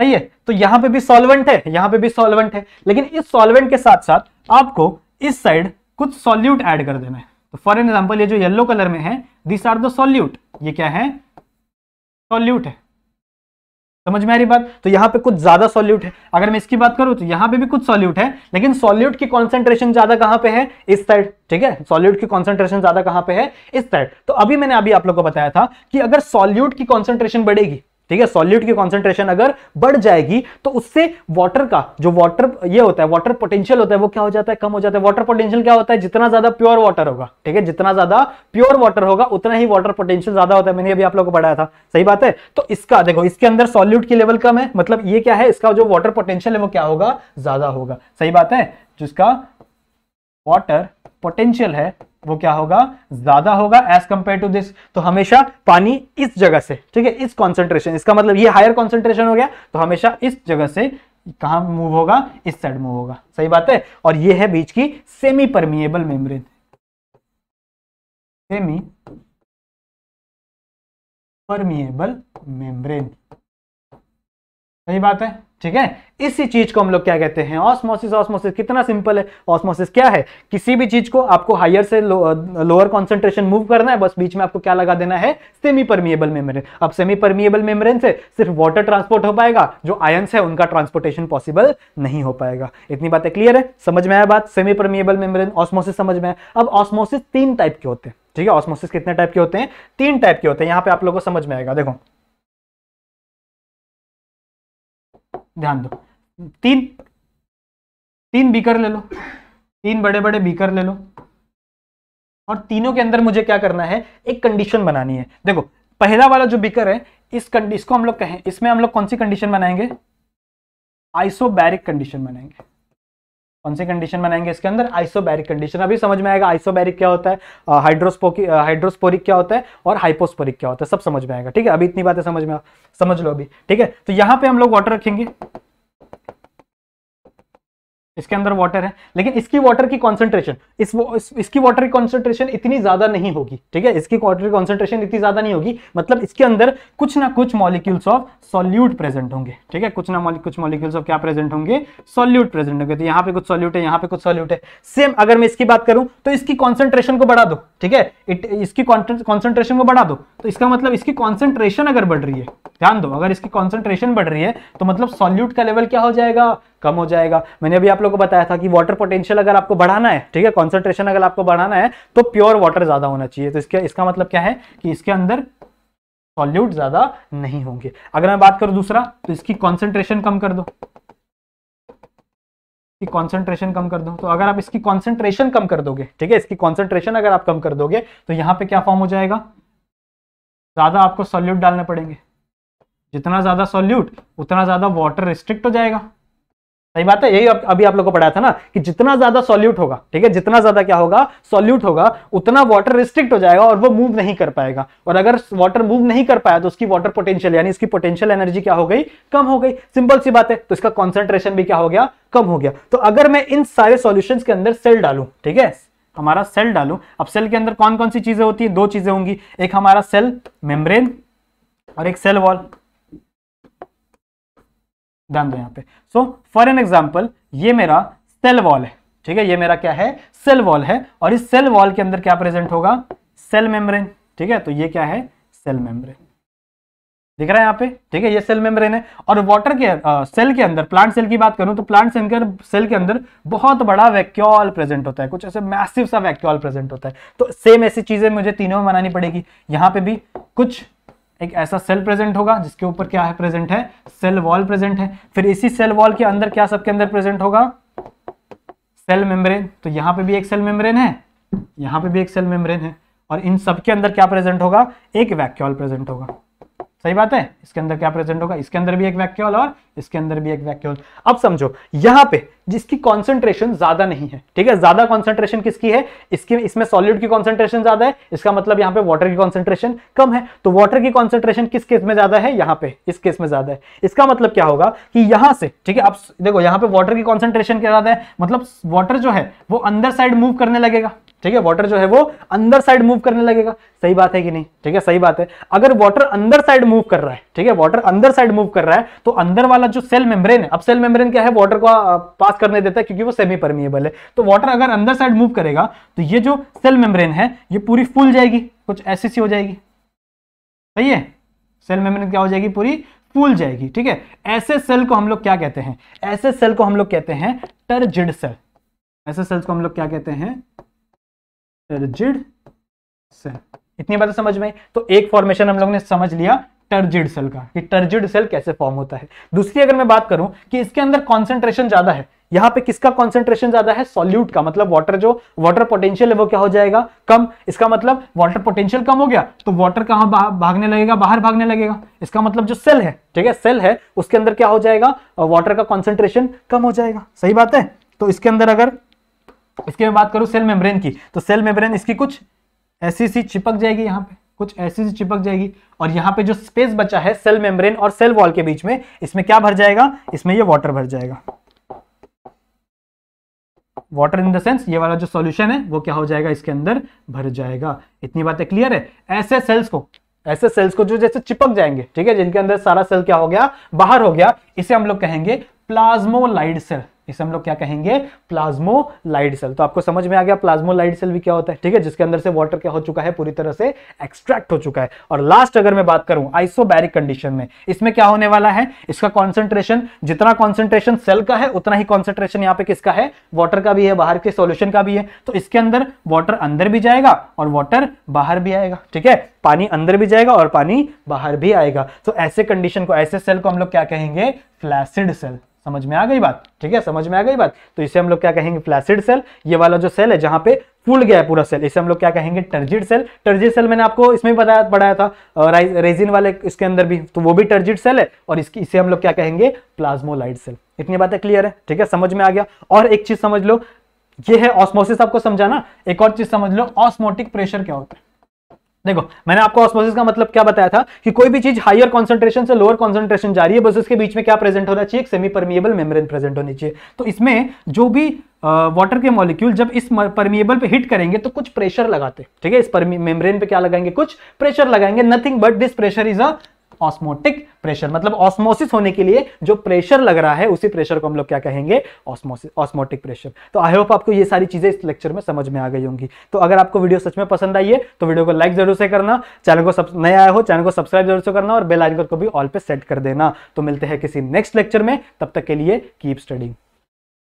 सही है तो यहां पर भी सॉल्वेंट है यहां पर भी सॉल्वेंट है लेकिन इस सॉल्वेंट के साथ साथ आपको इस साइड कुछ सॉल्यूट एड कर देना है तो फॉर एग्जाम्पल ये जो येलो कलर में है दिस आर द सॉल्यूट ये क्या है सॉल्यूट है समझ में आ रही बात तो यहाँ पे कुछ ज्यादा सॉल्यूट है अगर मैं इसकी बात करूं तो यहाँ पे भी कुछ सॉल्यूट है लेकिन सॉल्यूट की कॉन्सेंट्रेशन ज्यादा कहाँ पे है इस साइड ठीक है सॉल्यूट की कॉन्सेंट्रेशन ज्यादा कहाँ पे है इस साइड तो अभी मैंने अभी आप लोग को बताया था कि अगर सॉल्यूट की कॉन्सेंट्रेशन बढ़ेगी ठीक है सॉल्यूट की कॉन्सेंट्रेशन अगर बढ़ जाएगी तो उससे वाटर का जो वाटर ये होता है वाटर पोटेंशियल होता है वो क्या हो जाता है कम हो जाता है वाटर पोटेंशियल क्या होता है जितना ज्यादा प्योर वाटर होगा ठीक है जितना ज्यादा प्योर वाटर होगा उतना ही वाटर पोटेंशियल ज्यादा होता है मैंने अभी आप लोग को पढ़ाया था सही बात है तो इसका देखो इसके अंदर सॉल्यूट की लेवल कम है मतलब ये क्या है इसका जो वाटर पोटेंशियल है वो क्या होगा ज्यादा होगा सही बात है जिसका वाटर पोटेंशियल है वो क्या होगा ज्यादा होगा एज कंपेयर टू दिस तो हमेशा पानी इस जगह से ठीक है इस कॉन्सेंट्रेशन इसका मतलब ये हायर कॉन्सेंट्रेशन हो गया तो हमेशा इस जगह से कहा मूव होगा इस साइड मूव होगा सही बात है और ये है बीच की semi permeable membrane semi permeable membrane सही बात है ठीक है इसी चीज को हम लोग क्या कहते हैं ऑस्मोसिस ऑस्मोसिस कितना सिंपल है ऑस्मोसिस क्या है किसी भी चीज को आपको हायर से लोअर कॉन्सेंट्रेशन मूव करना है बस बीच में आपको क्या लगा देना है सेमी परमिएबल मेम्ब्रेन अब सेमी परमिएबल मेम्ब्रेन से सिर्फ वाटर ट्रांसपोर्ट हो पाएगा जो आयंस है उनका ट्रांसपोर्टेशन पॉसिबल नहीं हो पाएगा इतनी बातें क्लियर है समझ में आया बात सेमी परमिएबल मेम्ब्रेन ऑस्मोसिस समझ में आया अब ऑस्मोसिस तीन टाइप के होते हैं ठीक है ऑस्मोसिस कितने टाइप के होते हैं तीन टाइप के होते हैं यहाँ पे आप लोगों को समझ में आएगा देखो ध्यान दो तीन तीन बीकर ले लो तीन बड़े बड़े बीकर ले लो और तीनों के अंदर मुझे क्या करना है एक कंडीशन बनानी है देखो पहला वाला जो बीकर है इस इसको हम लोग कहें इसमें हम लोग कौन सी कंडीशन बनाएंगे आइसोबैरिक कंडीशन बनाएंगे कौन सी कंडीशन बनाएंगे इसके अंदर आइसोबैरिक कंडीशन अभी समझ में आएगा आइसोबैरिक क्या होता है हाइड्रोस्पोकी हाइड्रोस्पोरिक क्या होता है और हाइपोस्पोरिक क्या होता है सब समझ में आएगा ठीक है अभी इतनी बातें समझ में समझ लो अभी ठीक है तो यहाँ पे हम लोग वाटर रखेंगे इसके अंदर वाटर है लेकिन इसकी वाटर की कॉन्सेंट्रेशन इस, इस इसकी वाटर की कॉन्सेंट्रेशन इतनी ज्यादा नहीं होगी ठीक है इसकी वाटर की कॉन्सेंट्रेशन इतनी ज्यादा नहीं होगी मतलब इसके अंदर कुछ ना कुछ मॉलिक्यूल्स ऑफ सॉल्यूट प्रेजेंट होंगे ठीक है कुछ ना कुछ मॉलिक्यूल्स ऑफ क्या प्रेजेंट होंगे सॉल्यूट प्रेजेंट होंगे तो यहाँ पे कुछ सॉल्यूट है यहाँ पे कुछ सॉल्यूट है सेम अगर मैं इसकी बात करूं तो इसकी कॉन्सेंट्रेशन को बढ़ा दो ठीक है इसकी कॉन्सेंट्रेशन को बढ़ा दो तो इसका मतलब इसकी कॉन्सेंट्रेशन अगर बढ़ रही है ध्यान दो अगर इसकी कॉन्सेंट्रेशन बढ़ रही है तो मतलब सॉल्यूट का लेवल क्या हो जाएगा कम हो जाएगा मैंने अभी आप लोगों को बताया था कि वाटर पोटेंशियल अगर आपको बढ़ाना है ठीक है कॉन्सेंट्रेशन अगर आपको बढ़ाना है तो प्योर वाटर ज़्यादा होना चाहिए तो इसके इसका मतलब क्या है कि इसके अंदर सॉल्यूट ज़्यादा नहीं होंगे अगर मैं बात करूं दूसरा तो इसकी कॉन्सेंट्रेशन कम कर दो कॉन्सेंट्रेशन कम कर दो तो अगर आप इसकी कॉन्सेंट्रेशन कम कर दोगे ठीक है इसकी कॉन्सेंट्रेशन अगर आप कम कर दोगे तो यहां पर क्या फॉर्म हो जाएगा ज़्यादा आपको सॉल्यूट डालने पड़ेंगे जितना ज़्यादा सॉल्यूट उतना ज़्यादा वाटर रिस्ट्रिक्ट हो जाएगा सही बात है यही अभी आप लोग को पढ़ाया था ना कि जितना ज्यादा सॉल्यूट होगा ठीक है जितना ज्यादा क्या होगा सॉल्यूट होगा उतना वाटर रिस्ट्रिक्ट हो जाएगा और वो मूव नहीं कर पाएगा और अगर वाटर मूव नहीं कर पाया तो उसकी वाटर पोटेंशियल यानी इसकी पोटेंशियल एनर्जी क्या हो गई कम हो गई सिंपल सी बात है तो इसका कॉन्सेंट्रेशन भी क्या हो गया कम हो गया तो अगर मैं इन सारे सोल्यूशन के अंदर सेल डालू ठीक है हमारा सेल डालू अब सेल के अंदर कौन कौन सी चीजें होती है दो चीजें होंगी एक हमारा सेल मेमब्रेन और एक सेल वॉल ध्यान दो यहाँ पे सो फॉर एन एग्जाम्पल ये मेरा सेल वॉल है ठीक है ये मेरा क्या है सेल वॉल है और इस सेल वॉल के अंदर क्या प्रेजेंट होगा सेल मेम्ब्रेन ठीक है तो ये क्या है सेल मेम्ब्रेन दिख रहा है यहाँ पे ठीक है ये सेल मेम्ब्रेन है और वाटर के आ, सेल के अंदर प्लांट सेल की बात करूं तो प्लांट सेल के अंदर सेल के अंदर बहुत बड़ा वैक्यूल प्रेजेंट होता है कुछ ऐसे मैसिव सा वैक्यूल प्रेजेंट होता है तो सेम ऐसी चीजें मुझे तीनों में बनानी पड़ेगी यहाँ पे भी कुछ एक ऐसा सेल प्रेजेंट होगा जिसके ऊपर क्या है प्रेजेंट है सेल वॉल प्रेजेंट है फिर इसी सेल वॉल के अंदर क्या सबके अंदर प्रेजेंट होगा सेल मेम्ब्रेन तो यहां पे भी एक सेल मेम्ब्रेन है यहां पे भी एक सेल मेम्ब्रेन है और इन सब के अंदर क्या प्रेजेंट होगा एक वैक्यूल प्रेजेंट होगा सही बात है इसके अंदर क्या प्रेजेंट होगा इसके अंदर भी एक वैक्यूल और इसके अंदर भी एक वैक्यूल अब समझो यहां पर जिसकी कॉन्सेंट्रेशन ज्यादा नहीं है ठीक है ज्यादा कॉन्सेंट्रेशन किसकी है इसकी इसमें सॉलिड की कॉन्सेंट्रेशन ज्यादा है इसका मतलब यहाँ पे वाटर की कॉन्सेंट्रेशन कम है तो वाटर की कॉन्सेंट्रेशन किस केस में ज्यादा है यहाँ पे इस केस में ज्यादा है इसका मतलब क्या होगा कि यहां से ठीक है आप देखो यहाँ पे वाटर की कॉन्सेंट्रेशन क्या ज्यादा है मतलब वाटर जो है वो अंदर साइड मूव करने लगेगा ठीक है वाटर जो है वो अंदर साइड मूव करने लगेगा सही बात है कि नहीं ठीक है सही बात है अगर वाटर अंदर साइड मूव कर रहा है ठीक है वाटर अंदर साइड मूव कर रहा है तो अंदर वाला जो सेल मेम्ब्रेन है अब सेल मेम्ब्रेन क्या है वाटर का पास करने देता है क्योंकि वो सेमी परमिएबल है तो वाटर अगर अंदर साइड मूव करेगा तो ये जो सेल मेम्ब्रेन है ये पूरी फूल जाएगी कुछ ऐसी सी हो जाएगी सही है सेल मेम्ब्रेन क्या हो जाएगी पूरी फूल जाएगी ठीक है ऐसे सेल को हम लोग क्या कहते हैं ऐसे सेल को हम लोग कहते हैं टर्जिड सेल ऐसे सेल्स को हम लोग क्या कहते हैं टर्जिड सेल इतनी बात समझ में तो एक फॉर्मेशन हम लोग ने समझ लिया टर्जिड सेल का कि टर्जिड सेल कैसे फॉर्म होता है दूसरी अगर मैं बात करूं कि इसके अंदर कॉन्सेंट्रेशन ज्यादा है यहाँ पे किसका कॉन्सेंट्रेशन ज्यादा है सॉल्यूट का मतलब वाटर जो वाटर पोटेंशियल है वो क्या हो जाएगा कम इसका मतलब वाटर पोटेंशियल कम हो गया तो वाटर कहाँ भागने लगेगा बाहर भागने लगेगा इसका मतलब जो सेल है ठीक है सेल है उसके अंदर क्या हो जाएगा वाटर का कॉन्सेंट्रेशन कम हो जाएगा सही बात है तो इसके अंदर अगर इसके मैं बात करूं सेल मेम्ब्रेन की तो सेल मेम्ब्रेन इसकी कुछ ऐसी सी चिपक जाएगी यहाँ पे कुछ ऐसी से चिपक जाएगी और यहाँ पे जो स्पेस बचा है सेल मेम्ब्रेन और सेल वॉल के बीच में इसमें क्या भर जाएगा इसमें ये वाटर भर जाएगा वाटर इन द सेंस ये वाला जो सॉल्यूशन है वो क्या हो जाएगा इसके अंदर भर जाएगा इतनी बातें क्लियर है ऐसे सेल्स को ऐसे सेल्स को जो जैसे चिपक जाएंगे ठीक है जिनके अंदर सारा सेल क्या हो गया बाहर हो गया इसे हम लोग कहेंगे प्लाज्मोलाइड सेल इसे हम लोग क्या कहेंगे प्लाज्मोलाइड सेल तो आपको समझ में आ गया प्लाज्मोलाइड सेल भी क्या होता है ठीक है जिसके अंदर से वाटर क्या हो चुका है पूरी तरह से एक्सट्रैक्ट हो चुका है और लास्ट अगर मैं बात करूं आइसोबैरिक कंडीशन में इसमें क्या होने वाला है इसका कॉन्सेंट्रेशन जितना कॉन्सेंट्रेशन सेल का है उतना ही कॉन्सेंट्रेशन यहाँ पे किसका है वॉटर का भी है बाहर के सोल्यूशन का भी है तो इसके अंदर वॉटर अंदर भी जाएगा और वॉटर बाहर भी आएगा ठीक है पानी अंदर भी जाएगा और पानी बाहर भी आएगा तो ऐसे कंडीशन को ऐसे सेल को हम लोग क्या कहेंगे फ्लैसिड सेल समझ में आ गई बात ठीक है समझ में आ गई बात तो इसे हम लोग क्या कहेंगे फ्लैसिड सेल ये वाला जो सेल है जहां पे फूल गया है पूरा सेल इसे हम लोग क्या कहेंगे टर्जिड सेल टर्जिड सेल मैंने आपको इसमें भी बताया पढ़ाया था रेजिन वाले इसके अंदर भी तो वो भी टर्जिड सेल है और इसकी इसे हम लोग क्या कहेंगे प्लाज्मोलाइट सेल इतनी बातें क्लियर है ठीक है समझ में आ गया और एक चीज समझ लो ये है ऑस्मोसिस आपको समझाना एक और चीज समझ लो ऑस्मोटिक प्रेशर क्या होता है देखो मैंने आपको ऑस्मोसिस का मतलब क्या बताया था कि कोई भी चीज हायर कॉन्सेंट्रेशन से लोअर कॉन्सेंट्रेशन जा रही है बस इसके बीच में क्या प्रेजेंट होना चाहिए एक सेमी परमिएबल मेम्ब्रेन प्रेजेंट होनी चाहिए तो इसमें जो भी वाटर के मॉलिक्यूल जब इस परमिएबल पे हिट करेंगे तो कुछ प्रेशर लगाते ठीक है इस मेम्ब्रेन पे क्या लगाएंगे कुछ प्रेशर लगाएंगे nothing but this pressure is a osmotic pressure मतलब ऑस्मोसिस होने के लिए जो प्रेशर लग रहा है उसी प्रेशर को हम लोग क्या कहेंगे ऑस्मोसिस ऑस्मोटिक प्रेशर तो आई होप आपको ये सारी चीजें इस लेक्चर में समझ में आ गई होंगी तो अगर आपको वीडियो सच में पसंद आई है तो वीडियो को लाइक जरूर से करना चैनल को सब नया आया हो चैनल को सब्सक्राइब जरूर से करना और बेल आइकन को भी ऑल पे सेट कर देना तो मिलते हैं किसी नेक्स्ट लेक्चर में तब तक के लिए कीप स्टडिंग